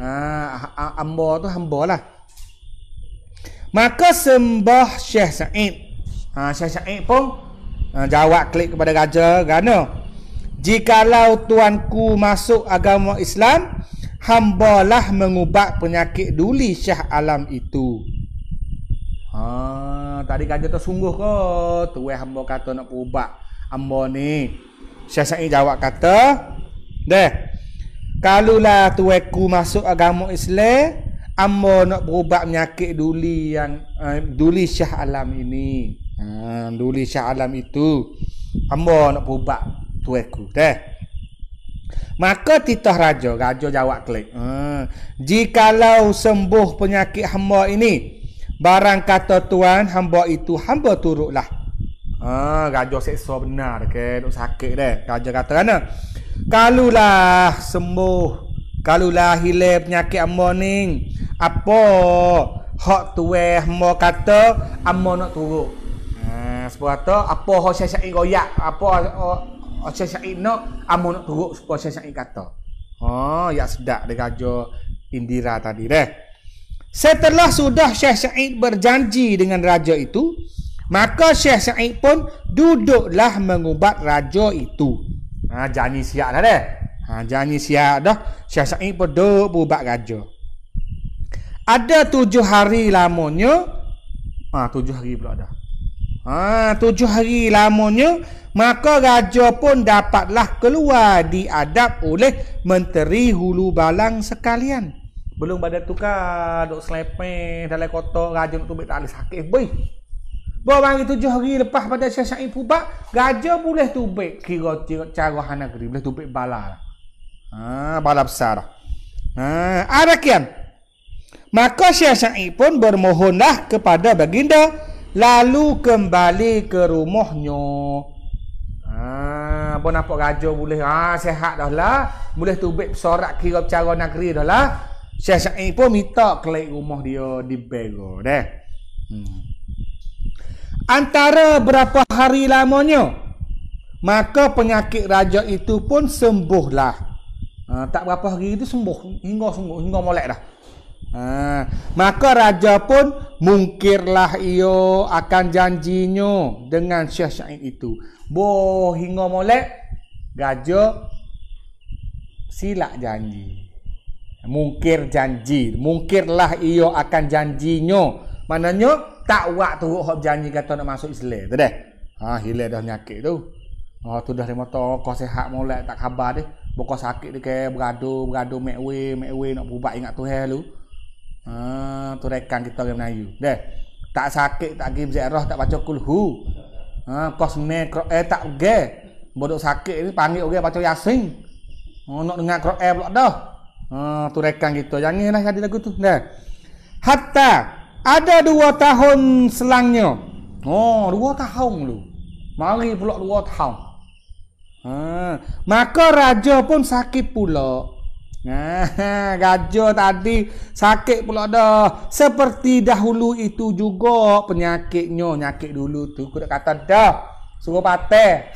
Ha, ha, hamba tu hamba lah. Maka sembah Syekh Sa'id. Ha, Syekh Sa'id pun Ah, jawab klik kepada raja Kerana Jikalau tuanku masuk agama Islam Hambalah mengubat penyakit duli Syah Alam itu ha, Tadi raja tu sungguh ke Tu hamba kata nak ubat Hamba ni Syah Sa'i jawab kata Deh Kalulah tuanku masuk agama Islam hamba nak berubat penyakit duli yang uh, duli Syah Alam ini. Ha, luli sya'alam itu hamba nak pubak tuaku teh. Maka titah raja, raja jawab klik. Ha, jikalau sembuh penyakit hamba ini, barang kata tuan hamba itu hamba turutlah. Ha, raja seksa benar ke, nak sakit dah. Raja kata kena. Kalulah sembuh, kalulah hilang penyakit hamba ni, apa hak tuan hamba kata hamba nak turut. Yang itu apa yang saya syai koyak? Apa yang saya syai no? Amun nak turut yang saya syai kata. Oh, ya sedap dia kajo Indira tadi deh. Setelah sudah Syekh Sa'id berjanji dengan raja itu, maka Syekh Sa'id pun duduklah mengubat raja itu. Ha, janji siap dah deh. Ha, janji siap dah. Syekh Sa'id pun duduk berubat raja. Ada tujuh hari lamanya. Ha, tujuh hari pula dah. Ha, tujuh hari lamanya maka raja pun dapatlah keluar diadap oleh menteri hulu balang sekalian. Belum pada tukar dok selepeh dalam kota raja nak tumbuk tak ada sakit boy. Bawa bagi tujuh hari lepas pada syasyai pubak gajah boleh tumbuk kira cara hanagri boleh tumbuk bala. Ah ha, bala besar. Ha, ada kian. Maka syasyai pun bermohonlah kepada baginda lalu kembali ke rumahnya ah ha, apa nampak raja boleh ah ha, sehat dah lah boleh tubik sorak kira bicara negeri dah lah Syekh Sa'i pun minta kelek rumah dia di Bego deh hmm. antara berapa hari lamanya maka penyakit raja itu pun sembuhlah ah, tak berapa hari itu sembuh hingga sembuh hingga molek dah Ha, maka raja pun mungkirlah ia akan janjinya dengan Syekh Syahid itu. Bo hingga molek gajo silak janji. Mungkir janji, mungkirlah ia akan janjinya. Maknanya tak wak tu hok janji kata nak masuk Islam. Tu deh. Ha hilang dah nyakit tu. Oh tu dah lima tahun kau sihat molek tak khabar deh. Bukan sakit dia ke beradu beradu mekwe mekwe nak bubak ingat tu lu. Ha tu rekan kita orang Melayu. Dah. Tak sakit, tak gi berziarah, tak baca kulhu. Ha kos ne eh tak ge. Bodoh sakit ni panggil orang baca Yasin. Oh nak dengar Quran eh, pula dah. Ha tu rekan kita. Janganlah kata lagu tu. Dah. Hatta ada dua tahun selangnya. Oh, dua tahun lu. Mari pula dua tahun. Ha, maka raja pun sakit pula. Eh, gajo tadi sakit pula dah. Seperti dahulu itu juga penyakitnya. Nyakit dulu tu. Kau nak kata dah. Suruh patah.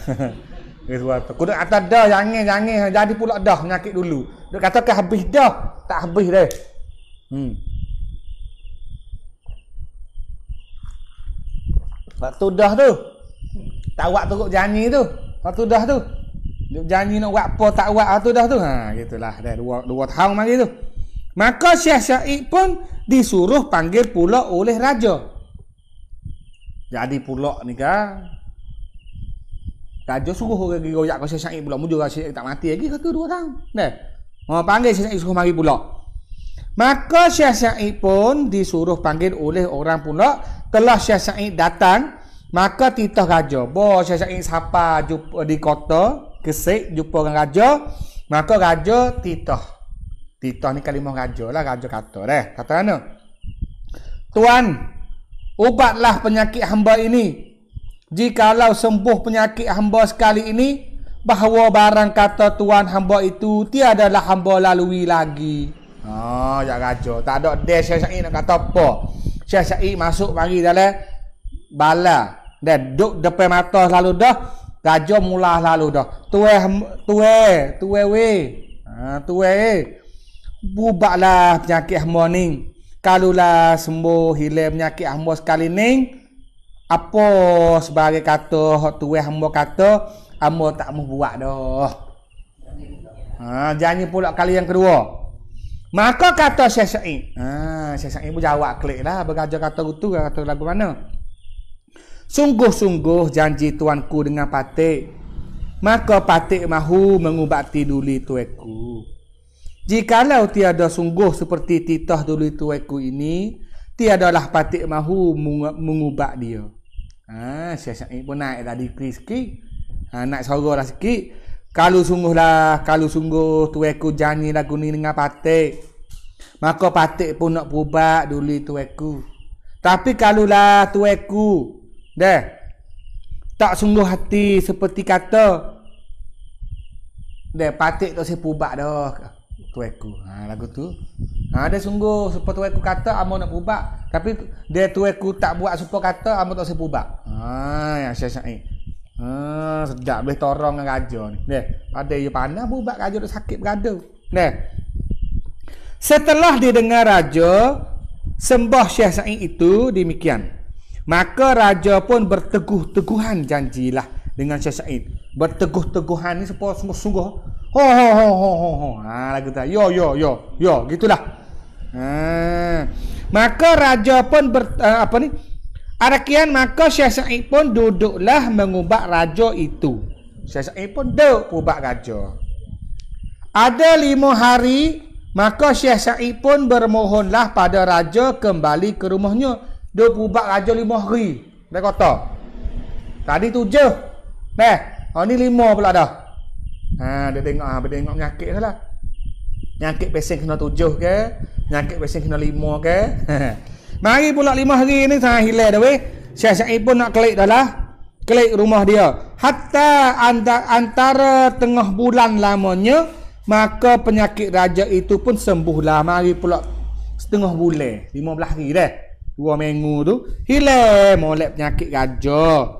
Kau *laughs* nak kata dah. Jangan, jangan. Jadi pula dah nyakit dulu. Dia kata ke habis dah. Tak habis dah. Hmm. Waktu dah tu. Tak waktu kau janji tu. Waktu dah tu janji nak buat apa tak buat ah, tu dah tu ha gitulah dah dua dua tahun macam tu maka Syekh Syaik pun disuruh panggil pula oleh raja jadi pula ni kan Raja suruh orang pergi royak ke Syekh Syaik pula Mujur lah Syekh tak mati lagi Satu dua tahun Dah Mau ha, panggil Syekh Syaik suruh mari pula Maka Syekh Syaik pun disuruh panggil oleh orang pula Telah Syekh Syaik datang Maka titah raja Bo Syekh Syaik sapa jumpa di kota gesik jumpa dengan raja maka raja titah titah ni kalimah raja lah raja kata eh kata mana tuan ubatlah penyakit hamba ini jikalau sembuh penyakit hamba sekali ini bahawa barang kata tuan hamba itu tiadalah hamba lalui lagi Oh, ya raja. Tak ada dia Syekh Syekh nak kata apa. Syekh Syekh masuk mari dalam bala. Dan duduk depan mata lalu dah gajo mula lalu dah tuwe tuwe tuwe we ha tuwe eh. bubaklah penyakit hamba ni kalulah sembuh hilang penyakit hamba sekali ni apa sebagai kata hok tuwe hamba kata hamba tak mau buat dah ha janji pula kali yang kedua maka kata Syekh Sa'id ha Syekh Sa'id pun jawab kliklah lah bergajar kata itu kata lagu mana Sungguh-sungguh janji tuanku dengan patik. Maka patik mahu mengubati duli tuanku. Jikalau tiada sungguh seperti titah duli tuanku ini, tiada lah patik mahu mengubat dia. Ha, Syekh Syaib pun naik tadi kris sikit. Ha, nak sorolah sikit. Kalau sungguhlah, kalau sungguh tuanku janji lagu ni dengan patik. Maka patik pun nak berubat duli tuanku. Tapi kalulah tuanku Dah. Tak sungguh hati seperti kata. Dah patik tak saya pubak dah. Tu Ha, lagu tu. Ha, dia sungguh supaya tu aku kata amo ah, nak pubak. Tapi dia tu tak buat supaya kata amo ah, tak saya pubak. Ha, ya saya syai. Ha, sedap boleh torong dengan raja ni. Dah. Ada je panas pubak raja dah sakit berada. Dah. Setelah didengar raja, sembah Syekh Sa'id itu demikian. Maka raja pun berteguh-teguhan janjilah dengan Syekh Said. Berteguh-teguhan ni sepo sungguh-sungguh. Ho ho ho ho ho. Ah ha, lagu tu. Yo yo yo yo gitulah. Ha. Maka raja pun ber, uh, apa ni? Arakian maka Syekh Said pun duduklah mengubah raja itu. Syekh Said pun duduk pubak raja. Ada lima hari maka Syekh Said pun bermohonlah pada raja kembali ke rumahnya. Dia berubat raja lima hari Dari kota Tadi tujuh Nah, oh, ni lima pula dah ha, Dia tengok, ha, dia tengok nyakit ke lah Nyakit pesen kena tujuh ke Nyakit pesen kena lima ke *laughs* Mari pula lima hari ni Saya hilang dah weh Syekh Syekh pun nak klik dah lah Klik rumah dia Hatta anta, antara tengah bulan lamanya Maka penyakit raja itu pun sembuhlah. Mari pula setengah bulan lima belah hari dah dua minggu tu hilang molek penyakit raja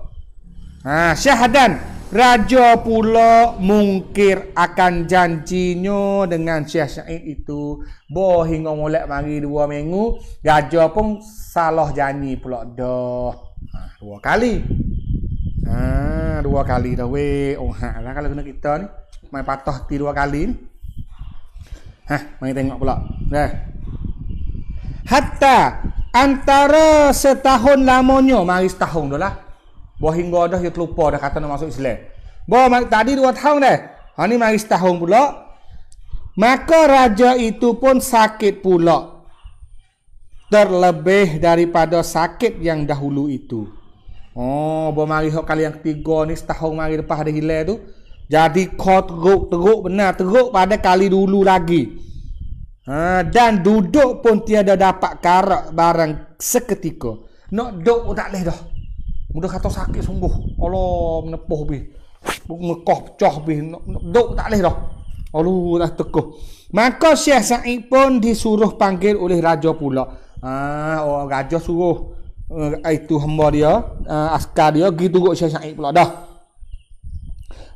ha syahadan raja pula mungkir akan janjinya dengan syah syahid itu boh hingga molek mari dua minggu raja pun salah janji pula dah ha, dua kali ha dua kali dah weh oh ha lah kalau kena kita ni main patah ti dua kali ni ha mari tengok pula dah hatta antara setahun lamanya mari setahun dulu lah buah hingga dah dia terlupa dah kata nak masuk Islam Bawa tadi dua tahun dah ha, ni mari setahun pula maka raja itu pun sakit pula terlebih daripada sakit yang dahulu itu oh bawa mari kali yang ketiga ni setahun mari lepas ada hilang tu jadi kau teruk teruk benar teruk pada kali dulu lagi Ha, dan duduk pun tiada dapat karak barang seketika. Nak duduk pun tak boleh dah. Mudah kata sakit sungguh. Allah menepuh bih. Mekoh pecah bih. Nak, nak duduk tak boleh dah. Allah dah teguh. Maka Syekh Sa'id pun disuruh panggil oleh raja pula. Ah, ha, oh, raja suruh uh, itu hamba dia, uh, askar dia Gitu turut Syekh Sa'id pula dah.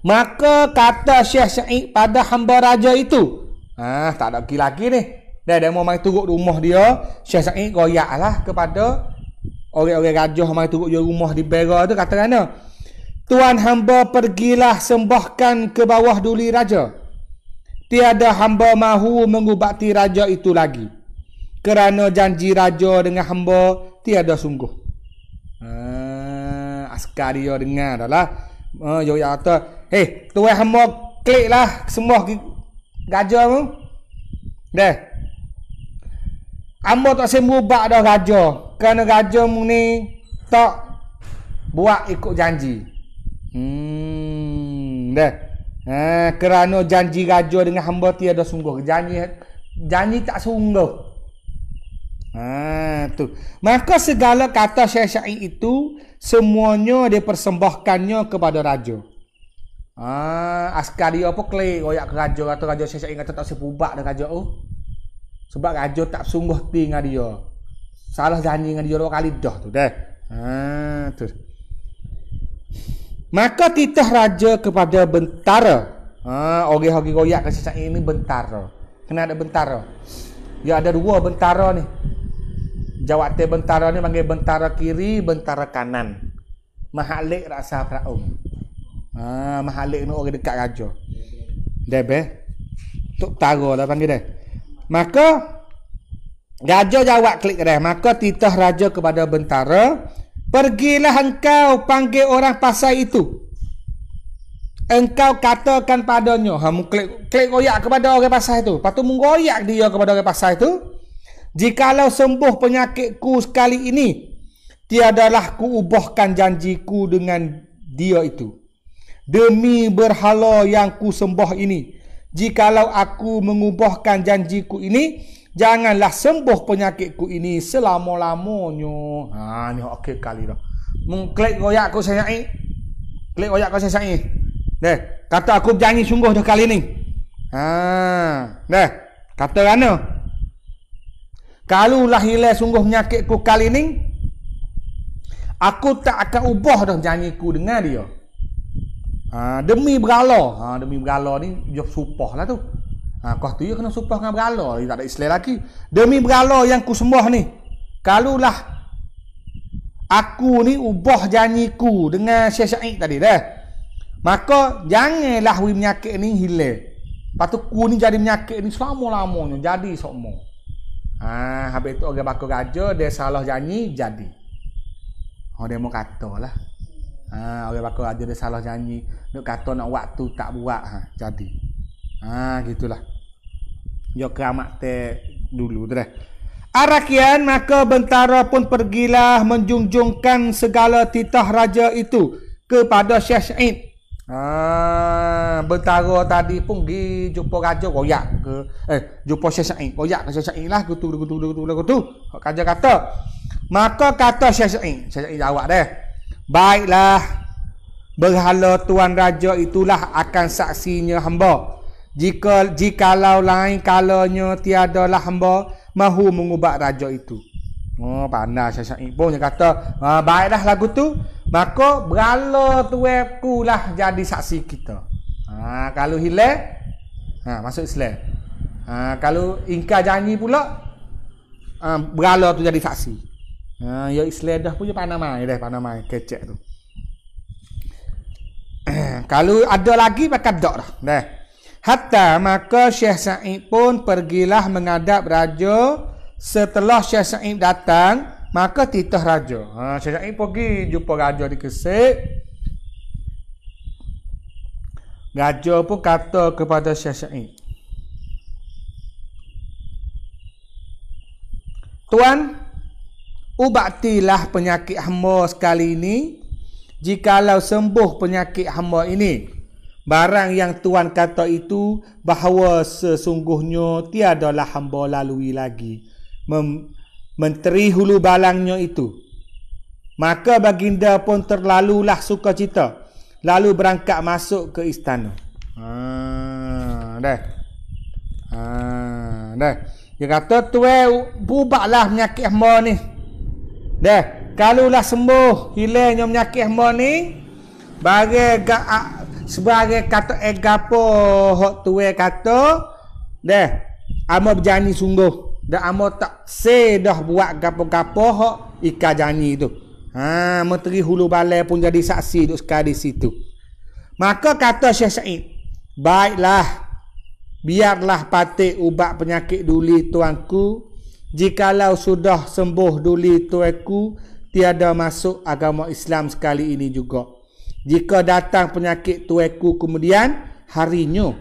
Maka kata Syekh Sa'id pada hamba raja itu, Ah, tak ada lagi-lagi ni. Dan dia mau mai turun rumah dia, Syekh Sa'id goyaklah kepada orang-orang gajah mai turun di rumah di Bera tu kata kena. Tuan hamba pergilah sembahkan ke bawah duli raja. Tiada hamba mahu mengubati raja itu lagi. Kerana janji raja dengan hamba tiada sungguh. Ah, askar dia dengar dah lah. Ah, uh, kata, "Hei, eh, tuan hamba kliklah semua Gajah tu. Dah. Ambo tak sembubak dah gajah. Kerana gajah mu ni tak buat ikut janji. Hmm, dah. Ha, eh, kerana janji gajah dengan hamba tiada sungguh. Janji janji tak sungguh. Ha, tu. Maka segala kata syai-syai itu semuanya dipersembahkannya kepada raja. Ah, askar dia apa kle koyak ke raja kata lah raja saya ingat tak sepubak dengan raja oh. Sebab raja tak sungguh tinggal dia. Salah janji dengan dia dua kali dah tu deh. ah, tu. Maka titah raja kepada bentara. Ha ah, ogi-ogi koyak ke sesak ini bentara. Kena ada bentara. Ya ada dua bentara ni. Jawatan bentara ni panggil bentara kiri, bentara kanan. Mahalik rasa praum. Ah, mahalik ni orang dekat raja. Debe. Eh? Tok tara lah panggil dia. Maka raja jawab klik dia. Maka titah raja kepada bentara, "Pergilah engkau panggil orang pasai itu." Engkau katakan padanya, ha klik klik koyak kepada orang pasai itu. Patu mengoyak dia kepada orang pasai itu. Jikalau sembuh penyakitku sekali ini, tiadalah kuubahkan janjiku dengan dia itu demi berhala yang ku sembah ini. Jikalau aku mengubahkan janjiku ini, janganlah sembuh penyakitku ini selama-lamanya. Ha ni okey kali dah. Mengklik royak ku saya ai. Klik royak ku saya ai. Neh, kata aku berjanji sungguh dah kali ni. Ha, neh. Kata mana? Kalau lah hilai sungguh penyakitku kali ni, aku tak akan ubah dah janjiku dengan dia. Ha, demi beralah. Ha, demi beralah ni, dia supah lah tu. Ha, kau tu, dia ya kena supah dengan beralah. Dia tak ada Islam lagi. Demi beralah yang ku sembah ni. Kalulah aku ni ubah janjiku dengan Syekh Syaik tadi dah. Maka janganlah wi menyakit ni hilang. Lepas tu ku ni jadi menyakit ni selama-lamanya. Jadi semua. Ha, habis tu orang bakal raja, dia salah janji, jadi. Oh, dia mau kata lah ha, orang bakal ada dia salah janji nak kata nak waktu tak buat ha, jadi ha gitulah yo keramat te dulu tu dah Arakian maka bentara pun pergilah menjunjungkan segala titah raja itu kepada Syekh Syed. Ha, bentara tadi pun pergi jumpa raja koyak ke eh jumpa Syekh Syed koyak ke Syekh Syed lah gitu gitu gitu gitu gitu. Kok raja kata maka kata Syekh Syed. Syekh Syed jawab deh. Baiklah Berhala Tuan Raja itulah akan saksinya hamba Jika Jikalau lain kalanya tiadalah hamba Mahu mengubat raja itu Oh panas Syed Syed pun yang kata ah, Baiklah lagu tu Maka berhala tuanku lah jadi saksi kita ha, Kalau hilang ha, Masuk Islam ha, Kalau ingkar janji pula ha, Berhala tu jadi saksi Ha, ya Islam dah punya panamai dah panamai kecek tu. *clears throat* Kalau ada lagi pakai dok dah. Dah. Hatta maka Syekh Sa'id pun pergilah menghadap raja setelah Syekh Sa'id datang maka titah raja. Ha, Syekh Sa'id pergi jumpa raja di Kesik. Raja pun kata kepada Syekh Sa'id. Tuan, ubatilah penyakit hamba sekali ini jikalau sembuh penyakit hamba ini barang yang tuan kata itu bahawa sesungguhnya tiadalah hamba lalui lagi Mem- menteri hulu balangnya itu maka baginda pun terlalulah cita, lalu berangkat masuk ke istana ha dah ha dah dia kata tuai bubaklah penyakit hamba ni Dah kalau lah sembuh hilangnya penyakit hamba ni, bagi gak sebagai kata egapo eh, hok tuwe kata, deh, amo berjani sungguh. Dan amo tak sedah buat gapo-gapo hok ika jani tu. Ha, menteri hulu balai pun jadi saksi duk sekali di situ. Maka kata Syekh Said, baiklah biarlah patik ubat penyakit duli tuanku Jikalau sudah sembuh duli tuaku, tiada masuk agama Islam sekali ini juga. Jika datang penyakit tuaku kemudian, harinya.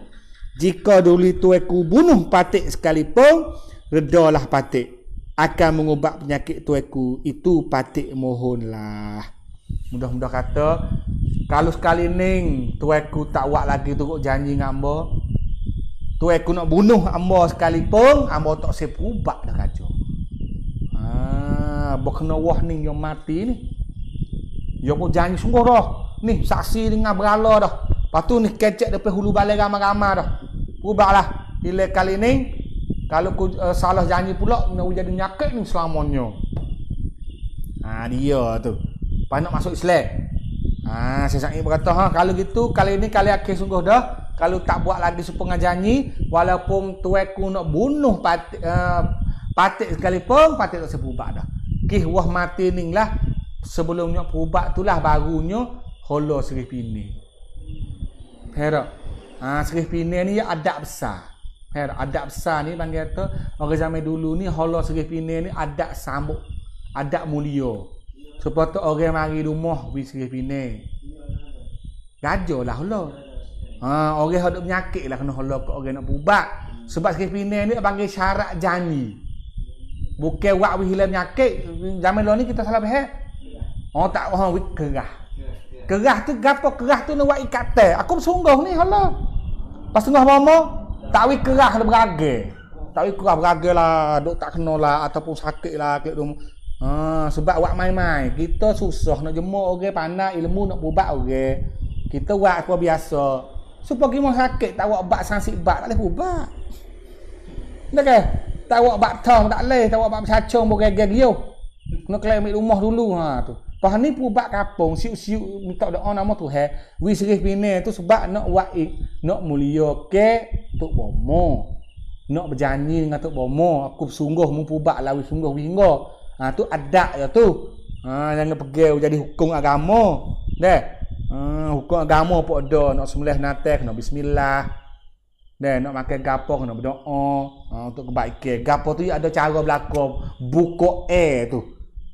Jika duli tuaku bunuh patik sekalipun, redalah patik. Akan mengubat penyakit tuaku. Itu patik mohonlah. Mudah-mudah kata, kalau sekali ning tuaku tak buat lagi tu kok janji ngambo tu aku nak bunuh hamba sekalipun hamba tak sempat ubat dah kacau ha berkena wah ni yang mati ni dia ya pun janji sungguh dah ni saksi dengan berala dah lepas tu ni kecek depan hulu balai ramai-ramai dah ubatlah bila kali ni kalau ku uh, salah janji pula nak jadi nyakit ni selamanya ha dia tu pas nak masuk Islam ha saya sangat berkata ha kalau gitu kali ini kali akhir sungguh dah kalau tak buat lagi sepengah janji walaupun tuaku nak bunuh patik uh, patik sekalipun patik tak sebubak dah kih wah mati ni lah sebelumnya sebubak tu lah barunya holo seri pini hera ha, seri pini ni ada besar hera ada besar ni panggil kata orang zaman dulu ni holo seri pini ni ada sambuk ada mulio. supaya tu orang mari rumah pergi seri pini gajah lah holo Ha, orang yang ada lah kena holok ke orang nak berubat. Sebab skrifinir ni panggil syarat jani. Bukan wak wih hilang penyakit. Zaman lo ni kita salah faham. Oh tak oh kerah. Kerah tu gapo kerah tu nak buat ikatan. Aku bersungguh ni hola. Pas tengah mama tak wih kerah nak berage. Tak wih kerah berage lah, dok tak kena lah ataupun sakit lah ke Ha, sebab wak main-main. Kita susah nak jemur orang okay, pandai ilmu nak berubat orang. Okay. Kita buat apa biasa. Supaya kamu sakit, tak buat bak sang bak, tak boleh ubat. Okay. Tak buat bak tong, tak boleh. Tak buat bak cacung, buat gaya gaya. Kena kelihatan ambil rumah dulu. Ha, tu. Pahal ni pun bak kapung, siuk-siuk, minta orang nama tu. He. Wi serih pina tu sebab nak waik, nak mulia ke Tok Bomo. Nak berjanji dengan Tok Bomo. Aku sungguh mumpu bak lah, wi sungguh, wi ingat. Ha, tu adat je tu. Ha, jangan pergi jadi hukum agama. Dah. Hmm, hukum agama pun ada. Nak semulih natek, kena bismillah. Dan nak makan gapo kena berdoa ha, untuk kebaikan. Gapo tu ada cara berlaku buka air tu.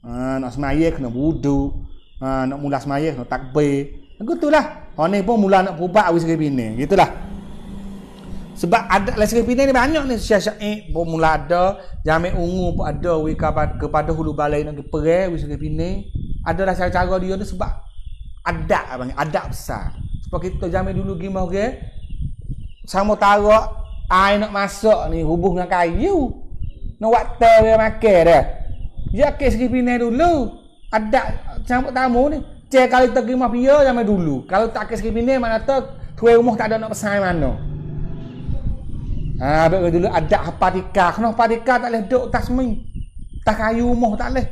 Ha, nak semaya kena wudu. Ha, nak mula semaya kena takbir. Lagu tu lah. Hone ha, pun mula nak pubak awis segi pini. Gitulah. Sebab ada lah segi pini ni banyak ni syah syah pun mula ada jame ungu pun ada wika kepada hulu balai nak perai awis segi pini. lah cara-cara dia tu sebab adab abang adab besar sebab kita zaman dulu gima orang okay? sama tarak air nak masuk ni hubung dengan kayu nak no, waktu dia makan dah dia ke segi pinai dulu adab sama tamu ni cek kali tak gima pia zaman dulu kalau tak ke segi pinai mana tak tuai rumah tak ada nak pesan mana Ah, ha, dulu ada apa dikah? Kenapa apa dikah tak boleh duduk atas ni? Tak kayu rumah tak boleh.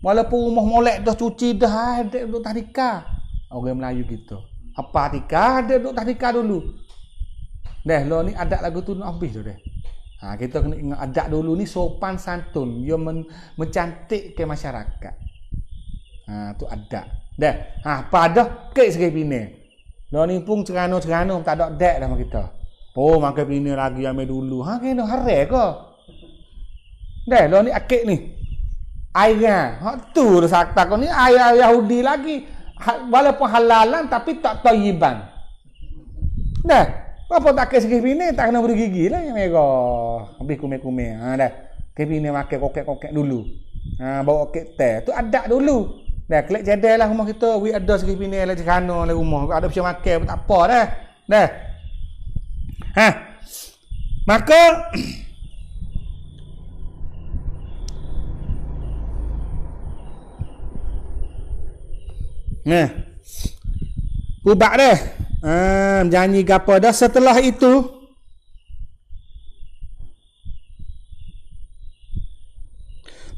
Walaupun rumah molek dah cuci dah, ada duduk tarikah orang Melayu kita. Apa tika ada duk tak nikah dulu. Dah lo ni adat lagu tu nak habis tu deh. Ha, kita kena ingat adat dulu ni sopan santun. Dia men, mencantik ke masyarakat. Ha, tu adat. Dah. Ha, padah ke segi pini. Lo ni pun cerano-cerano tak ada dek dah sama kita. Oh, makan pini lagi ambil dulu. Ha, kena hari ke? Dah, lo ni akik ni. Ayah. Ha, tu dah sakta kau ni. air Yahudi lagi. Ha- walaupun halalan tapi tak tayyiban. Dah. Apa tak kasi kipi ni tak kena beri gigi lah yang mereka. Habis kumi-kumi. Ha dah. Kipi ni makan kokek-kokek dulu. Ha bawa kek teh. Tu adat dulu. Dah kelak jadah lah rumah kita. We ada sikit pini lah di kanan lah rumah. Ada macam makan pun tak apa dah. Dah. Ha. Maka Nah. Ubat dah. Ha, janji gapo dah setelah itu.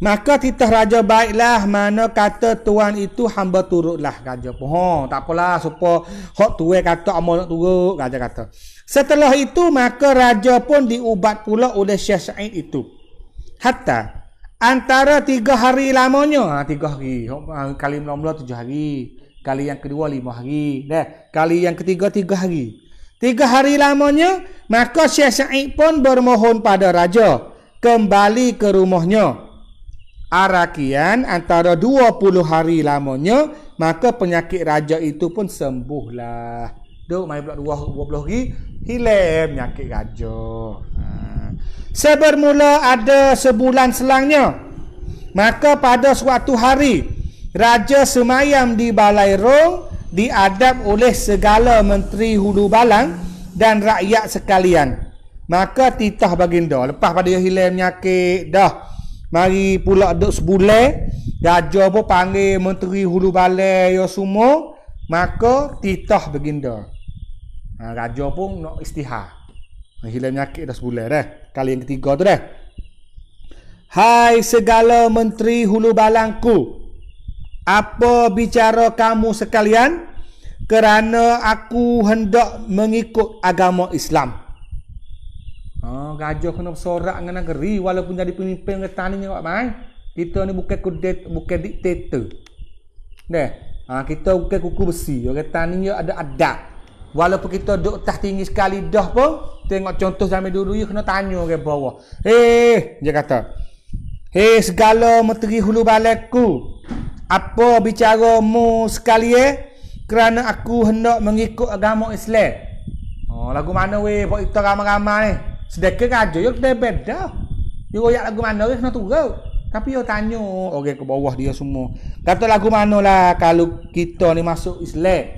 Maka titah raja baiklah mana kata tuan itu hamba turutlah raja. Ha, tak apalah supo hok tuwe kata amo nak turut raja kata. Setelah itu maka raja pun diubat pula oleh Syekh Said itu. Hatta antara tiga hari lamanya, ha, tiga hari, ha, kali mula-mula tujuh hari. Kali yang kedua lima hari. Dah. Kali yang ketiga tiga hari. Tiga hari lamanya, maka Syekh Sa'id pun bermohon pada raja kembali ke rumahnya. Arakian antara dua puluh hari lamanya, maka penyakit raja itu pun sembuhlah. Duk mai dua 20 hari, hilang penyakit raja. Ha. Sebermula ada sebulan selangnya, maka pada suatu hari, Raja semayam di Balai Rong diadap oleh segala menteri hulu balang dan rakyat sekalian. Maka titah baginda lepas pada hilang menyakit dah. Mari pula duk sebulan Raja pun panggil menteri hulu balai yo ya semua maka titah baginda. Ha, raja pun nak istihar. Ha, hilang menyakit dah sebulan dah. Kali yang ketiga tu dah. Hai segala menteri hulu balangku apa bicara kamu sekalian kerana aku hendak mengikut agama Islam. Oh, gajah kena bersorak dengan negeri walaupun jadi pemimpin ke tanahnya buat Kita ni bukan kudet, bukan diktator. Deh, ha, kita bukan kuku besi. Orang tanahnya ada adat. Walaupun kita duduk tah tinggi sekali dah pun, tengok contoh zaman dulu ya kena tanya orang bawah. Eh, dia kata. Hei segala menteri hulu balai apa bicara mu sekali eh? kerana aku hendak mengikut agama Islam. Oh, lagu mana we? buat itu ramai-ramai eh? Sedekah ngaja kan yo kena beda. Yo royak lagu mana weh nak turun. Tapi yo tanya orang okay, ke bawah dia semua. Kata lagu manalah kalau kita ni masuk Islam.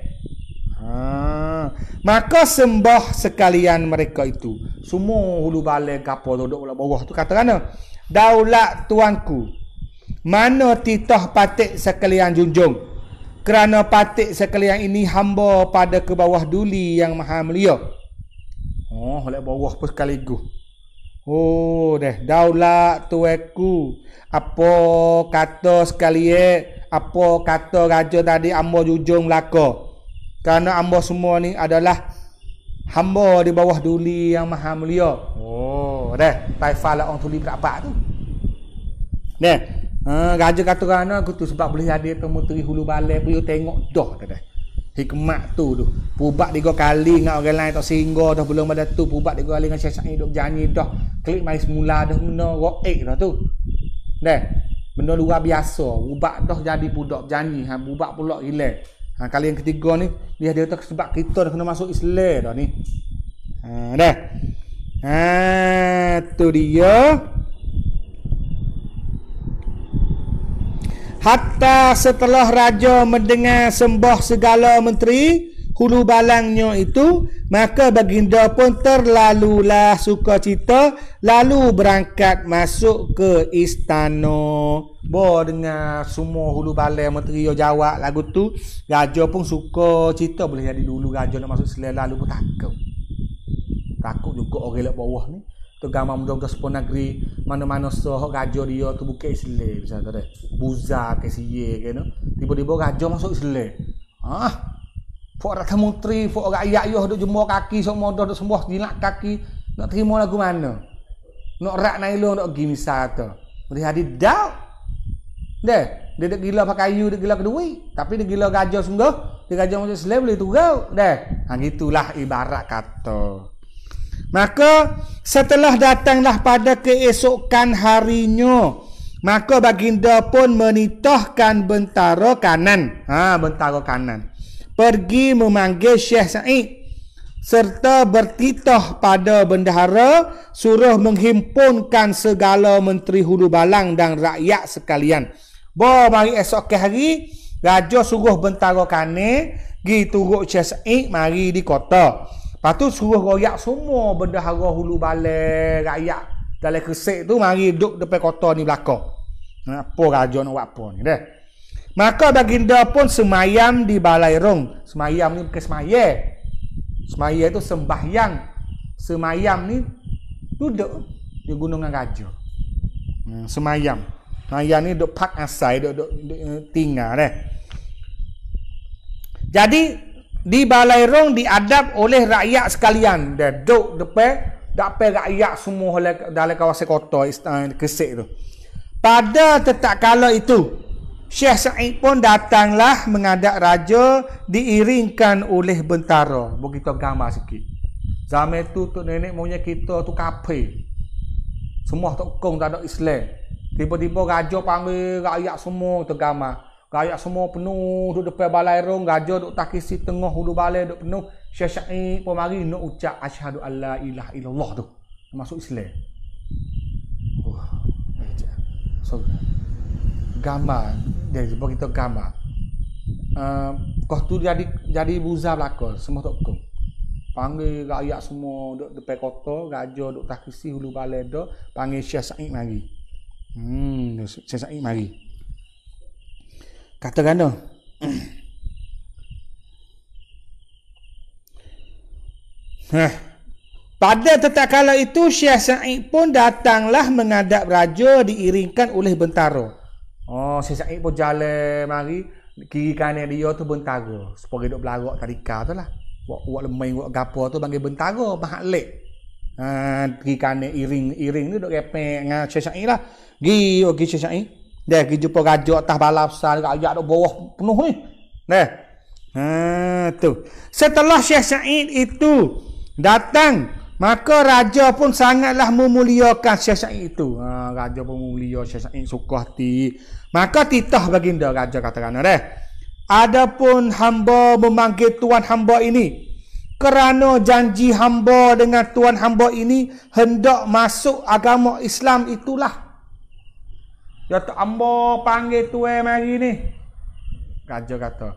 Ha. Maka sembah sekalian mereka itu. Semua hulu balai gapo duduk bawah tu kata kana? Daulat tuanku. Mana titah patik sekalian junjung Kerana patik sekalian ini hamba pada ke bawah duli yang maha mulia Oh, oleh bawah pun sekaligus Oh, deh Daulat tuweku Apa kata sekalian Apa kata raja tadi Amba junjung laka Kerana amba semua ni adalah Hamba di bawah duli yang maha mulia Oh, deh Taifah lah orang tuli berapa tu Nih, Ha, raja kata kan aku tu sebab boleh ada ke menteri hulu balai pun tengok dah kata. Hikmat tu tu. Pubak tiga kali dengan orang lain tak singgah dah belum ada tu pubak tiga kali dengan Syekh Sa'id dok janji dah. Klik mai semula dah guna roek dah tu. Dah. Benda luar biasa. Ubak dah jadi budak janji. Ha ubak pula hilang. Ha kali yang ketiga ni dia dia tu sebab kita dah kena masuk Islam dah ni. Ha dah. Ha tu dia. Hatta setelah raja mendengar sembah segala menteri hulu balangnya itu, maka baginda pun terlalulah cita, lalu berangkat masuk ke istana. boleh dengar semua hulu Balang menteri yang jawab lagu tu, raja pun suka cita, boleh jadi dulu raja nak masuk selera lalu pun takut. Takut juga orang lelak bawah ni. তো গ্রামা মধ্যে স্পনাগ্রী মানে মানস গাজরীয় তো বুকে আসলে বিচারে বুজা কেসি ইয়ে কেন দিব দিব গাজ্য মাছ আসলে হ্যাঁ পরাথা মন্ত্রী ইয়া ইয়ে হতো জুম্ম কাকি সব মদ সব জিলা কাকি না থেকে মনে গুমান নাক নাইল গিমিসা তো রিহাদি দাও দে দে দে গিলা ফাকা ইউ দে গিলা কদুই তাপি দে গিলা গাজ্য সুন্দর দে গাজ্য মাছ আসলে বলে তুগাও দে হ্যাঁ গিতুলা ইবারা কাতো Maka setelah datanglah pada keesokan harinya, maka baginda pun menitahkan bentara kanan. Ha, bentara kanan. Pergi memanggil Syekh Sa'id serta bertitah pada bendahara suruh menghimpunkan segala menteri hulu balang dan rakyat sekalian. Bo mari esok ke hari raja suruh bentara kanan, gitu turuk Syekh Sa'id mari di kota. Lepas tu suruh royak semua benda hara hulu balai rakyat dalam kesek tu mari duduk depan kota ni belakang. Apa raja nak buat apa ni dah. Maka baginda pun semayam di balai rung. Semayam ni bukan semaya. Semaya tu sembahyang. Semayam ni duduk di gunungan raja. Hmm, semayam. Semayam ni duduk pak asai, duduk, duduk, duduk eh, tinggal dah. Jadi di balairong diadap oleh rakyat sekalian dia duduk depan tak pe rakyat semua oleh dalam kawasan kota kesik tu pada tetap kala itu Syekh Sa'id pun datanglah mengadap raja diiringkan oleh bentara begitu gambar sikit zaman tu tu nenek moyang kita tu kafir semua tokong tak ada Islam tiba-tiba raja panggil rakyat semua tergamar Rakyat semua penuh duduk depan balai rong, gajah duduk takisi tengah hulu balai duduk penuh. Syekh Syaib pun mari nak ucap asyhadu alla ilaha illallah tu. Masuk Islam. Wah, meja. So gambar dia bagi kita gambar. Uh, eh, kau tu jadi jadi buza belaka semua tok kong. Panggil rakyat semua duduk depan kota, gajah duduk takisi hulu balai tu, panggil Syekh Syaib mari. Hmm, Syekh Syaib mari. Kata kerana Heh. Hmm. Pada tetap kala itu Syekh Sa'id pun datanglah menghadap raja diiringkan oleh bentara. Oh, Syekh Sa'id pun jalan mari kiri kanan dia tu bentara. Sepoge duk belarak tarika tu lah. Wak wak lemai wak gapo tu panggil bentara mahak lek. Ha, kiri kanan iring-iring tu duk repek dengan Syekh Sa'id lah. Gi, okey oh, Syekh Sa'id. Dah pergi jumpa gajak atas balap besar dekat ayat dok bawah penuh ni. Neh. Ha tu. Setelah Syekh Said itu datang, maka raja pun sangatlah memuliakan Syekh Said itu. Ha raja pun memulia Syekh Said suka hati. Maka titah baginda raja kata kan deh. Adapun hamba memanggil tuan hamba ini kerana janji hamba dengan tuan hamba ini hendak masuk agama Islam itulah. Ya tak ambo panggil tue mari ni. Raja kata.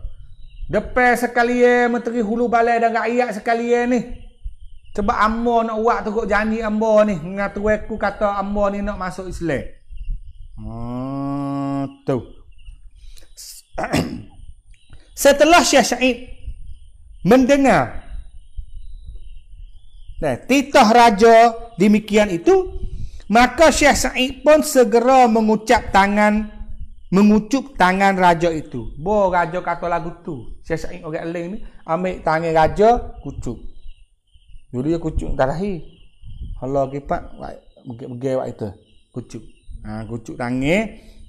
Depan sekali ye menteri hulu balai dan rakyat sekali ye ni. Sebab ambo nak buat tu kok jani ambo ni. Ngatue ku kata ambo ni nak masuk Islam. Hmm, tu. *clears throat* Setelah Syekh Syed mendengar Nah, titah raja demikian itu Maka Syekh Sa'id pun segera mengucap tangan mengucup tangan raja itu. Bo raja kata lagu tu. Syekh Sa'id orang lain ni ambil tangan raja kucuk. Jadi dia kucuk darahi. Allah kipak bagi waktu itu kucuk. Ha kucuk tangan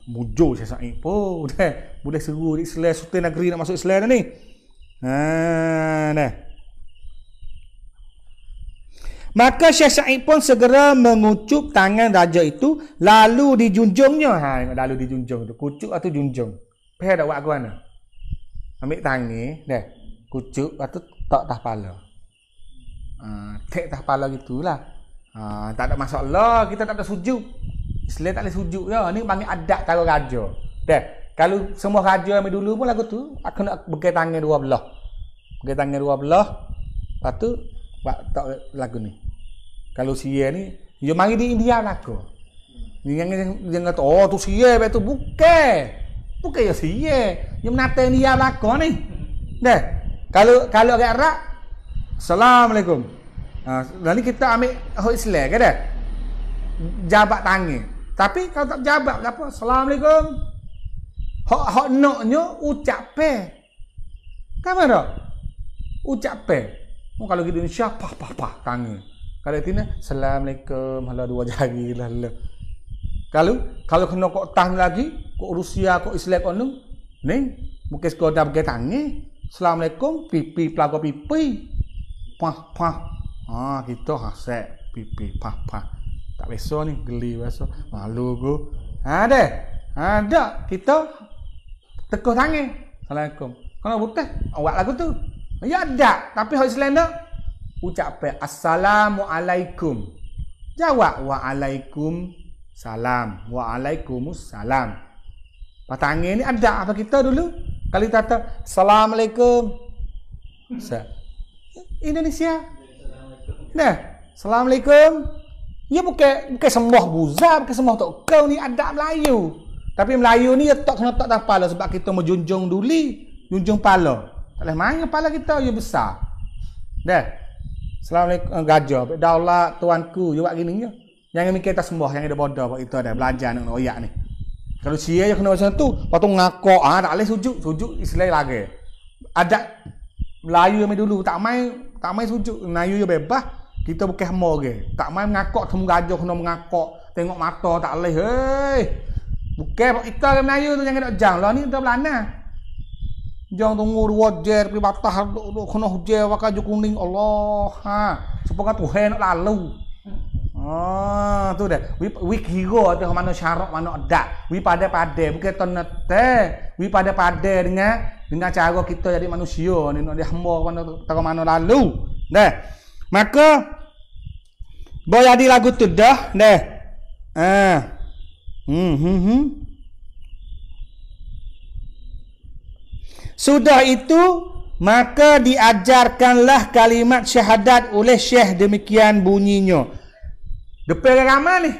mujo Syekh Sa'id pun. *laughs* boleh seru di Islam Sultan Negeri nak masuk Islam ni. Ha nah. Maka Syekh Sa'id pun segera mengucup tangan raja itu lalu dijunjungnya. Ha, lalu dijunjung tu. Kucuk atau junjung. Pihak dah buat mana? Ambil tangan deh. Kucuk atau tak tak pala. Ha, tak tak pala gitulah. Ha, tak ada masalah, kita tak ada sujud. Islam tak boleh sujud ya. Ini panggil adat kalau raja. Deh. Kalau semua raja yang dulu pun lagu tu, aku nak pegang tangan dua belah. Pegang tangan dua belah. Lepas tu Pak tak lagu ni. Kalau si ni, yo mari di India nak lah go. Ni yang yang kata oh tu si ye betu buke. Buke yo si ye. Yo menate lah ni ya nak go ni. Nah, kalau kalau agak rak Assalamualaikum. Ha, nah, ni kita ambil hok Islam ke dah? Jabat tangi. Tapi kalau tak jabat apa? Assalamualaikum. Hok hok noknyo ucap pe. Kamera. Ucap pe. Oh, kalau kita ni siapa pa pa kange. Kalau tina assalamualaikum hala dua jari lalu. Lah. Kalau kalau kena kok tang lagi, kok Rusia kok Islam kok nung, ning mungkin kok dah pakai tangi. Assalamualaikum pipi pelago pipi. pah pah ah, kita hasek pipi pah pah Tak beso ni geli beso. Malu go. Ada. Ada kita tekuk tangi. Assalamualaikum. Kalau butuh, awak lagu tu. Ya ada, tapi orang selain tu ucap pe assalamualaikum. Jawab waalaikum salam. Waalaikumussalam. Patang ini ada apa kita dulu? Kali kita kata assalamualaikum. Indonesia. Nah, assalamualaikum. Ia ya, bukan bukan semua buzah, bukan semua tok kau ni ada Melayu. Tapi Melayu ni ya tok kena tok tak pala sebab kita menjunjung duli, junjung pala. Tak boleh main kepala kita, you besar. Dah. Assalamualaikum, uh, eh, gajah. Daulah tuanku, you buat gini. You. Ya? Jangan mikir kita sembah, yang ada bodoh buat itu ada Belajar nak oyak ni. Kalau siya yang kena macam tu, lepas tu ah, tak leh sujud. Sujud, islah lagi. Ajak Melayu yang dulu, tak main, tak main sujud. Melayu yang bebas, kita bukan sama lagi. Tak main ngakok, temu gajah kena mengakok. Tengok mata, tak leh Hei, bukan buat itu Melayu tu, jangan nak jang. Lah ni, kita belanah jang dungur wajer pi batah do kono huje waka jukuning Allah ha sepoka tuhen lalu ah tu deh wi wi kigo tu mano syarok mano dak wi pada pada bukan ton nete wi pada pada dengan dengan cara kita jadi manusia ni nak dihambo mano tak mano lalu deh maka boleh jadi lagu tu deh deh eh ah. hmm hmm hmm Sudah itu maka diajarkanlah kalimat syahadat oleh syekh demikian bunyinya. Depan dia ramai ni.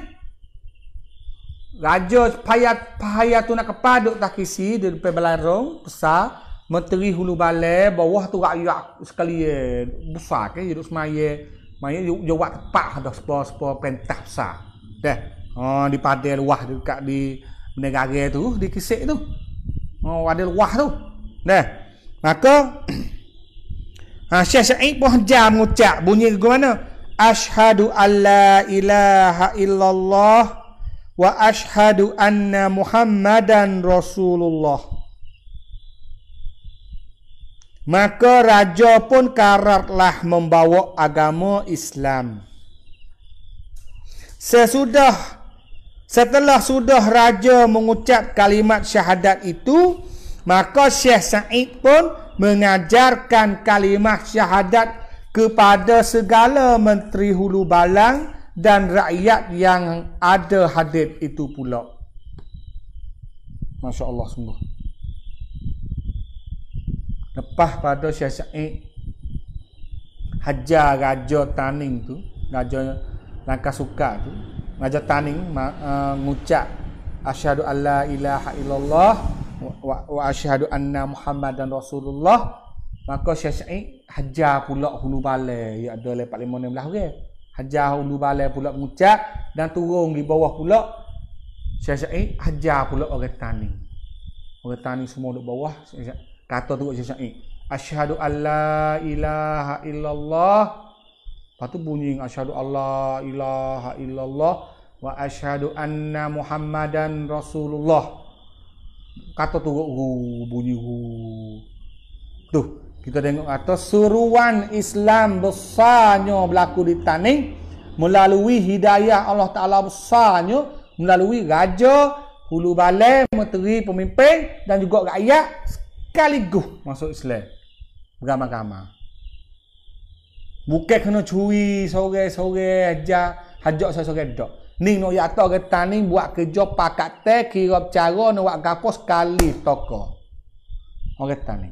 Raja payat payat tu nak kepaduk tak kisi di depan belarung besar. Menteri hulu balai bawah tu rakyat sekali ya. Besar ke hidup semaya. Maya jawab tepat dah sepuluh-sepuluh pentah besar. Dah. Oh, di padel wah, dekat di negara tu. Di kisik tu. Oh, ada luah tu. Nah, maka ha *clears throat* Syekh Syaib pun hajar mengucap bunyi ke mana? Ashhadu an ilaha illallah wa ashhadu anna Muhammadan Rasulullah. Maka raja pun karatlah membawa agama Islam. Sesudah setelah sudah raja mengucap kalimat syahadat itu, Maka Syekh Sa'id pun mengajarkan kalimah syahadat kepada segala menteri hulu balang dan rakyat yang ada hadir itu pula. Masya Allah sungguh. Lepas pada Syekh Sa'id hajar Raja Taning tu, Raja Langkah Suka tu, Raja Taning uh, ngucap Asyadu Allah ilaha illallah wa, wa asyhadu anna muhammadan rasulullah maka Syekh Syaid hajar pula hulu balai ya ada lepak lima enam belah orang hajar hulu balai pula mengucap dan turun di bawah pula Syekh Syaid hajar pula orang tani orang tani semua di bawah kata tu Syekh Syaid asyhadu alla ilaha illallah Patu tu bunyi asyhadu alla ilaha illallah wa asyhadu anna muhammadan rasulullah kata tu hu, bunyi hu. Tuh, kita tengok kata seruan Islam besarnya berlaku di taning melalui hidayah Allah Ta'ala besarnya melalui raja, hulu balai, menteri, pemimpin dan juga rakyat sekaligus masuk Islam. Bergama-gama. Bukan kena curi sore-sore ajak, ajak sore-sore dok. Ning nak yakto ke tani buat kerja pakat teh, kira cara nak buat gapo sekali toko. Orang kata ni.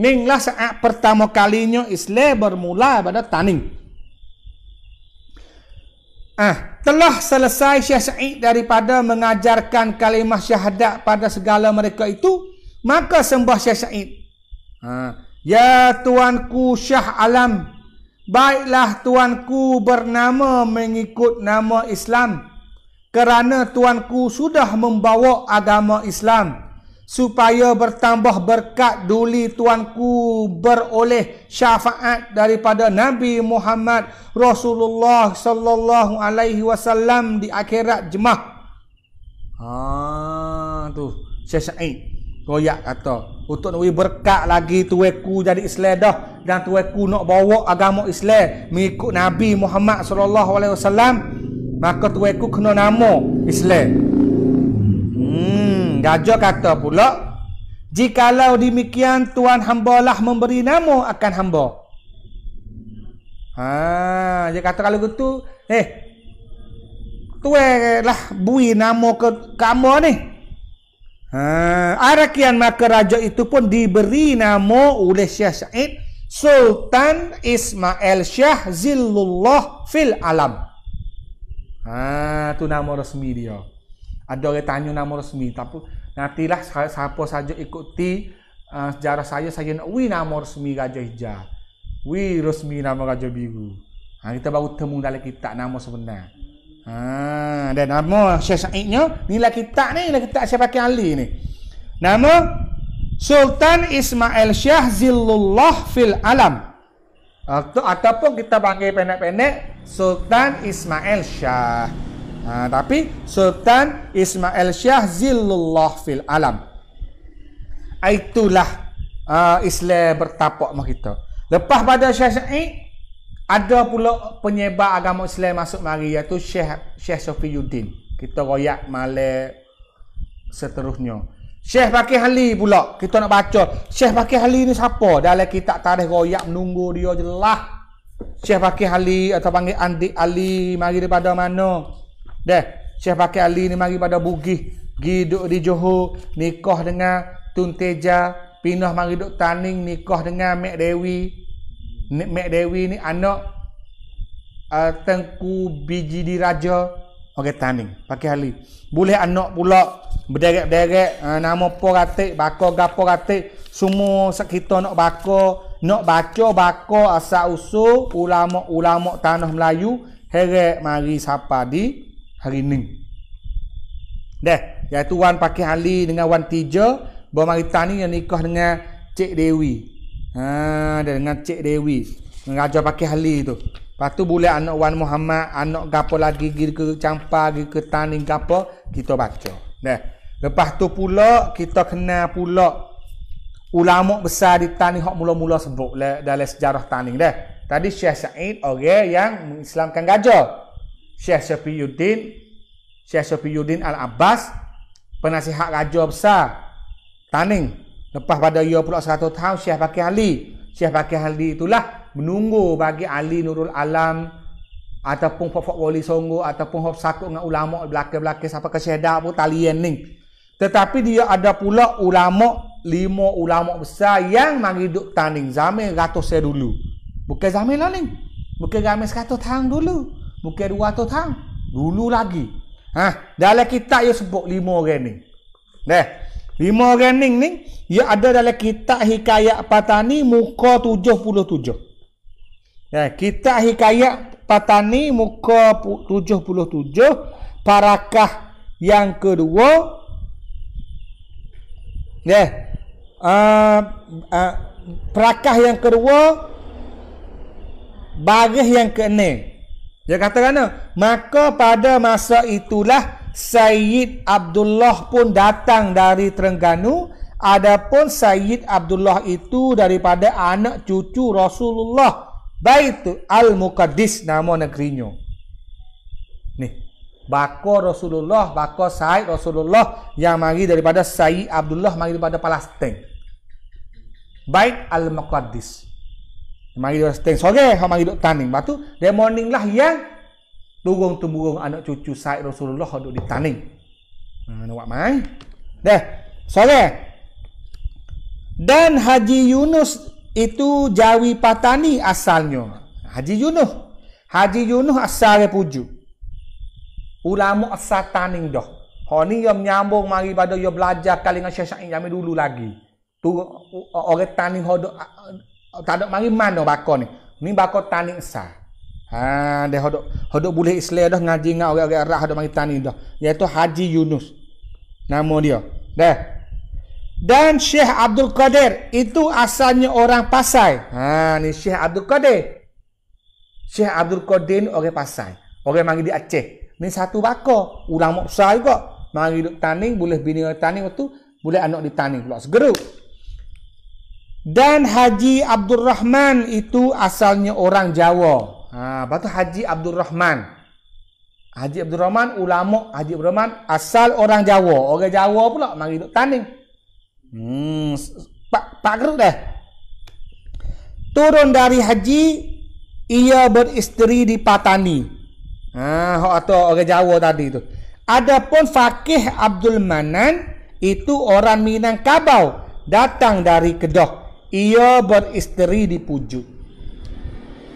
Ning lah saat pertama kalinya Islam bermula pada tani. Ah, telah selesai Syekh Sa'id daripada mengajarkan kalimah syahadat pada segala mereka itu, maka sembah Syekh Sa'id. Ah, ya Tuanku Syah Alam, Baiklah tuanku bernama mengikut nama Islam kerana tuanku sudah membawa agama Islam supaya bertambah berkat duli tuanku beroleh syafaat daripada Nabi Muhammad Rasulullah sallallahu alaihi wasallam di akhirat jemaah. Ha tu Syekh Said. Royak kata untuk nak berkat lagi tuweku jadi Islam dah dan tuweku nak bawa agama Islam mengikut Nabi Muhammad sallallahu alaihi wasallam maka tuweku kena nama Islam hmm gajah kata pula jikalau demikian tuan hamba lah memberi nama akan hamba ha dia kata kalau gitu eh tuwe lah bui nama ke kamu ni Ha, Arakian maka raja itu pun diberi nama oleh Syah Said Sultan Ismail Syah Zillullah fil Alam. Ha, tu nama resmi dia. Ada orang tanya nama resmi tapi nantilah siapa saja ikuti uh, ha, sejarah saya saya nak wi nama resmi raja hijau. Wi resmi nama raja biru. Ha, kita baru temu dalam kitab nama sebenar. Ha, ah, dan nama Syekh Saidnya ni lah kitab ni lah kitab saya pakai Ali ni. Nama Sultan Ismail Syah Zillullah fil Alam. Atau ataupun kita panggil pendek-pendek Sultan Ismail Syah. Ha, tapi Sultan Ismail Syah Zillullah fil Alam. Itulah uh, Islam bertapak mah kita. Lepas pada Syekh Sa'id, ada pula penyebab agama Islam masuk mari iaitu Syekh Syekh Sofi Yudin. Kita royak malam seterusnya. Syekh Fakih Ali pula kita nak baca. Syekh Fakih Ali ni siapa? Dalam kitab tarikh royak menunggu dia jelah. Syekh Fakih Ali atau panggil Andi Ali mari daripada mana? Deh, Syekh Fakih Ali ni mari pada bugih gi duk di Johor, nikah dengan Tun Teja, pindah mari duk Taning, nikah dengan Mek Dewi, Mak Dewi ni anak uh, Tengku Biji Diraja orang okay, tanding pakai ali. boleh anak pula berderet-deret uh, nama apa ratik bakar gapo ratik semua sekitar nak bakar nak baca bakar asal usul ulama-ulama tanah Melayu heret mari sapa di hari ni Dah, iaitu wan pakai ali dengan wan tija bermarita ni yang nikah dengan Cik Dewi Ha, dia dengan Cik Dewi. Raja pakai hali tu. Lepas tu boleh anak Wan Muhammad, anak gapo lagi gil ke campa, gil ke tanin gapo, kita baca. Dah. Lepas tu pula kita kenal pula ulama besar di tanin hok mula-mula sebut le, dalam sejarah tanin dah. Tadi Syekh Said orang okay, yang mengislamkan gajah. Syekh Syafiuddin Syekh Syafiuddin Al-Abbas penasihat raja besar tanin. Lepas pada ia pula 100 tahun Syekh Fakih Ali. Syekh Fakih Ali itulah menunggu bagi Ali Nurul Alam ataupun Fok Wali Songgo ataupun Fok Sakut dengan ulama belakang-belakang siapa ke Syedah pun talian ni. Tetapi dia ada pula ulama lima ulama besar yang mari duduk tanding zaman ratus saya dulu. Bukan zaman lah ni. Bukan zaman 100 tahun dulu. Bukan 200 tahun. Dulu lagi. Ha, dalam kitab dia sebut lima orang ni. Dah. Lima orang ni ia ada dalam kitab Hikayat Patani muka 77. Ya, kitab Hikayat Patani muka 77 parakah yang kedua. Ya. Uh, uh, parakah yang kedua bagi yang keenam. Dia kata kena, maka pada masa itulah Sayyid Abdullah pun datang dari Terengganu. Adapun Sayyid Abdullah itu daripada anak cucu Rasulullah Baitu Al-Muqaddis nama negerinya. Nih, bako Rasulullah, bako Sayyid Rasulullah yang mari daripada Sayyid Abdullah mari daripada Palestin. Baik Al-Muqaddis. Mari daripada Palestin. Sore, okay, mari duk tanding. Batu, dia morning lah yang turun-temurun anak cucu Said Rasulullah duduk di taning. Hmm, ah, nak mai. Dah. Soalnya. Dan Haji Yunus itu Jawi Patani asalnya. Haji Yunus. Haji Yunus asalnya puju. Ulama asal taning dah. Ha ni yang menyambung mari pada yo belajar kali dengan Syekh Syekh yang dulu lagi. Tu orang taning hodok tak ada mari mana bakar ni. Ni bakar taning asal. Ha dia hodok hodok boleh Islam dah ngaji dengan orang-orang Arab hodok mari tani dah. Iaitu Haji Yunus. Nama dia. Dah. Dan Syekh Abdul Qadir itu asalnya orang Pasai. Ha ni Syekh Abdul Qadir. Syekh Abdul Qadir ni orang Pasai. Orang mari di Aceh. Ni satu bako ulang maksa juga. Mari duk tani boleh bini orang tani waktu boleh anak ditani pula segeru. Dan Haji Abdul Rahman itu asalnya orang Jawa. Ha, lepas tu Haji Abdul Rahman. Haji Abdul Rahman, ulama Haji Abdul Rahman, asal orang Jawa. Orang Jawa pula, mari duduk tanding. Hmm, pak, pak geruk dah. Turun dari Haji, ia beristeri di Patani. Ha, atau orang Jawa tadi tu. Adapun Fakih Abdul Manan, itu orang Minangkabau. Datang dari Kedah. Ia beristeri di Pujuk.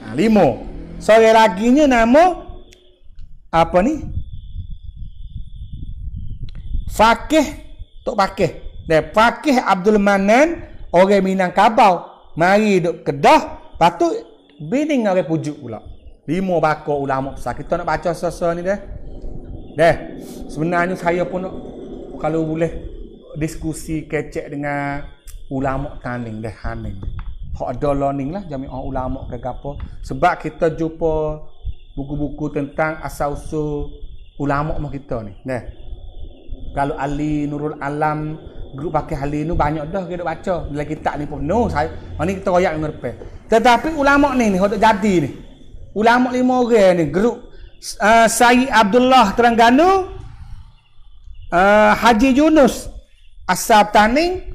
Ha, limo. Limo seorang lakinya nama apa ni Fakih Tok Fakih dan Fakih Abdul Manan orang Minangkabau mari duduk kedah patu bining orang pujuk pula lima bakor ulama besar kita nak baca sesuatu ni deh deh sebenarnya saya pun nak, kalau boleh diskusi kecek dengan ulama taning deh haning hok ada learning lah jami'ah ulama ke apa sebab kita jumpa buku-buku tentang asal-usul ulama mah kita ni nah kalau Ali nurul alam grup pakai Ali ni banyak dah kita baca dalam kitab ni pun no saya ni kita royak ngerpe tetapi ulama ni ni hok jadi ni ulama lima orang ni grup uh, eh, Sayyid Abdullah Terengganu uh, Haji Yunus Asal Taning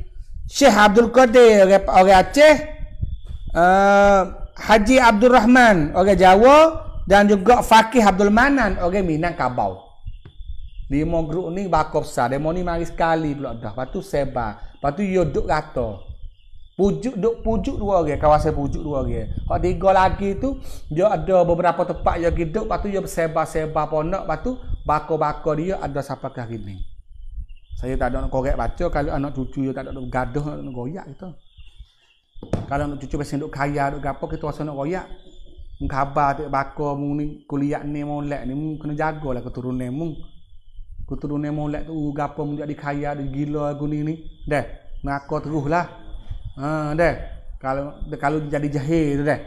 Syekh Abdul Qadir orang Aceh Eh, Haji Abdul Rahman orang Jawa dan juga Fakih Abdul Manan orang Minangkabau. Lima grup ni bakal besar. Demo ni mari sekali pula dah. Lepas seba. patu tu yo duk kata. Pujuk duk pujuk dua orang, kawasan pujuk dua orang. Kalau tiga lagi tu dia ada beberapa tempat yang hidup. Patu yo seba-seba ponok. patu bako-bako dia ada siapa ke hari ni. Saya tak ada nak korek baca kalau anak cucu dia tak ada gaduh nak goyak gitu. Kalau nak cucu pasal duk kaya duk gapo kita rasa nak royak. Mung khabar tak bakar mung ni kuliah ni molek ni mung kena jagalah keturunan mung. Keturunan molek tu uh, gapo mung jadi kaya duk gila aku ni ni. Dah, mengaku teruslah. Ha dah. Kalau kalau jadi jahil tu dah.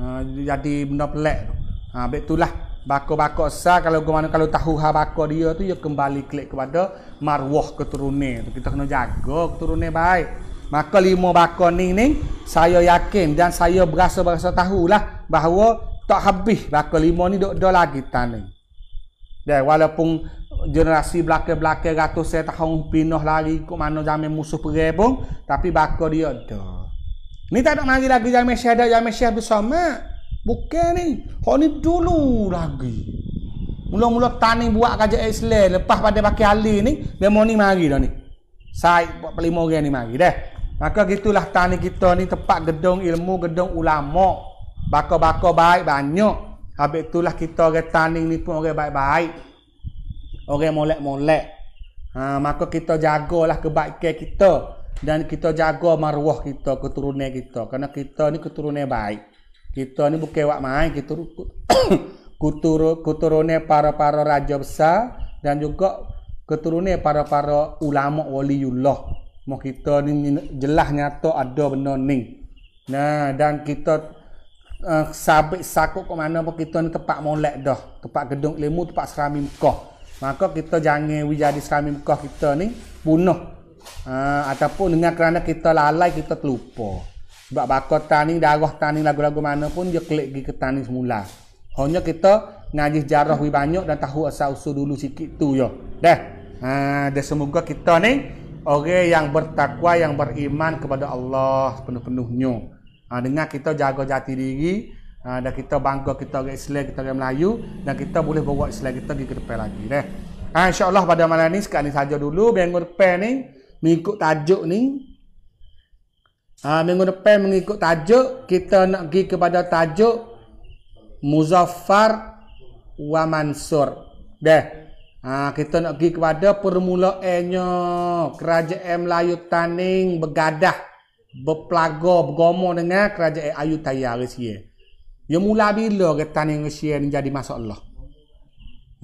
Ha jadi benda pelak tu. Ha betulah. Bakar-bakar sah kalau ke mana kalau tahu ha bakar dia tu ya kembali klik kepada marwah keturunan. Kita kena jaga keturunan baik. Maka lima bakar ni ni saya yakin dan saya berasa-berasa tahulah bahawa tak habis bakar lima ni dok dok lagi tanah. Dan walaupun generasi belakang-belakang ratus saya tahun pinoh lari ke mana zaman musuh pergi pun tapi bakar dia dah. Ni tak nak lagi lagi zaman Syekh dah zaman Syekh bersama. Bukan ni. Hak ni dulu lagi. Mula-mula tani buat kerja Islam lepas pada pakai alih ni, dia mau ni mari dah ni. Saya buat lima orang ni mari dah. Maka gitulah tani kita ni tempat gedung ilmu, gedung ulama. Bako-bako baik banyak. Habis itulah kita orang tani ni pun orang baik-baik. Orang molek-molek. Ha, maka kita jagalah kebaikan kita dan kita jaga maruah kita, keturunan kita. Karena kita ni keturunan baik. Kita ni bukan wak main, kita *coughs* kutur keturunan para-para raja besar dan juga keturunan para-para ulama waliullah. Mau kita ni jelas nyata ada benda ni nah dan kita uh, eh, sabik sakuk ke mana pun kita ni tempat molek dah tempat gedung ilmu tempat serami Mekah maka kita jangan wijadi serami Mekah kita ni bunuh uh, ataupun dengan kerana kita lalai kita terlupa sebab bakat tani darah tani lagu-lagu mana pun dia klik pergi ke tani semula hanya kita ngaji jarah lebih banyak dan tahu asal usul dulu sikit tu ya dah uh, ah, dan semoga kita ni orang yang bertakwa yang beriman kepada Allah penuh penuhnya ha, dengan kita jaga jati diri ha, dan kita bangga kita orang Islam kita orang Melayu dan kita boleh bawa Islam kita di depan lagi deh ha, insyaallah pada malam ini sekali ni saja dulu minggu depan ni mengikut tajuk ni ha, minggu depan mengikut tajuk kita nak pergi kepada tajuk Muzaffar wa Mansur deh Ha, kita nak pergi kepada permulaannya kerajaan Melayu Taning bergadah berpelaga bergomo dengan kerajaan Ayu Taya Yang mula bila ke Taning Rusia ni jadi masalah.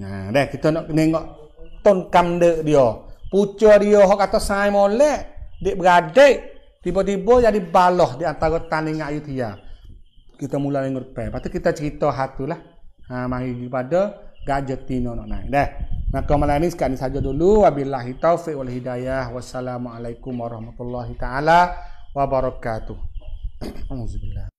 Ha dah kita nak tengok ton kam dia. Pucu dia hok kata sai molek dia beradik tiba-tiba jadi baloh di antara Taning Ayu Taya. Kita mula dengar pe. kita cerita hatulah. Ha mari kepada gajet tino nak naik. Dah. Maka malam ini sekali saja dulu. Wabillahi taufik wal hidayah. Wassalamualaikum warahmatullahi taala wabarakatuh. Alhamdulillah. *clears throat*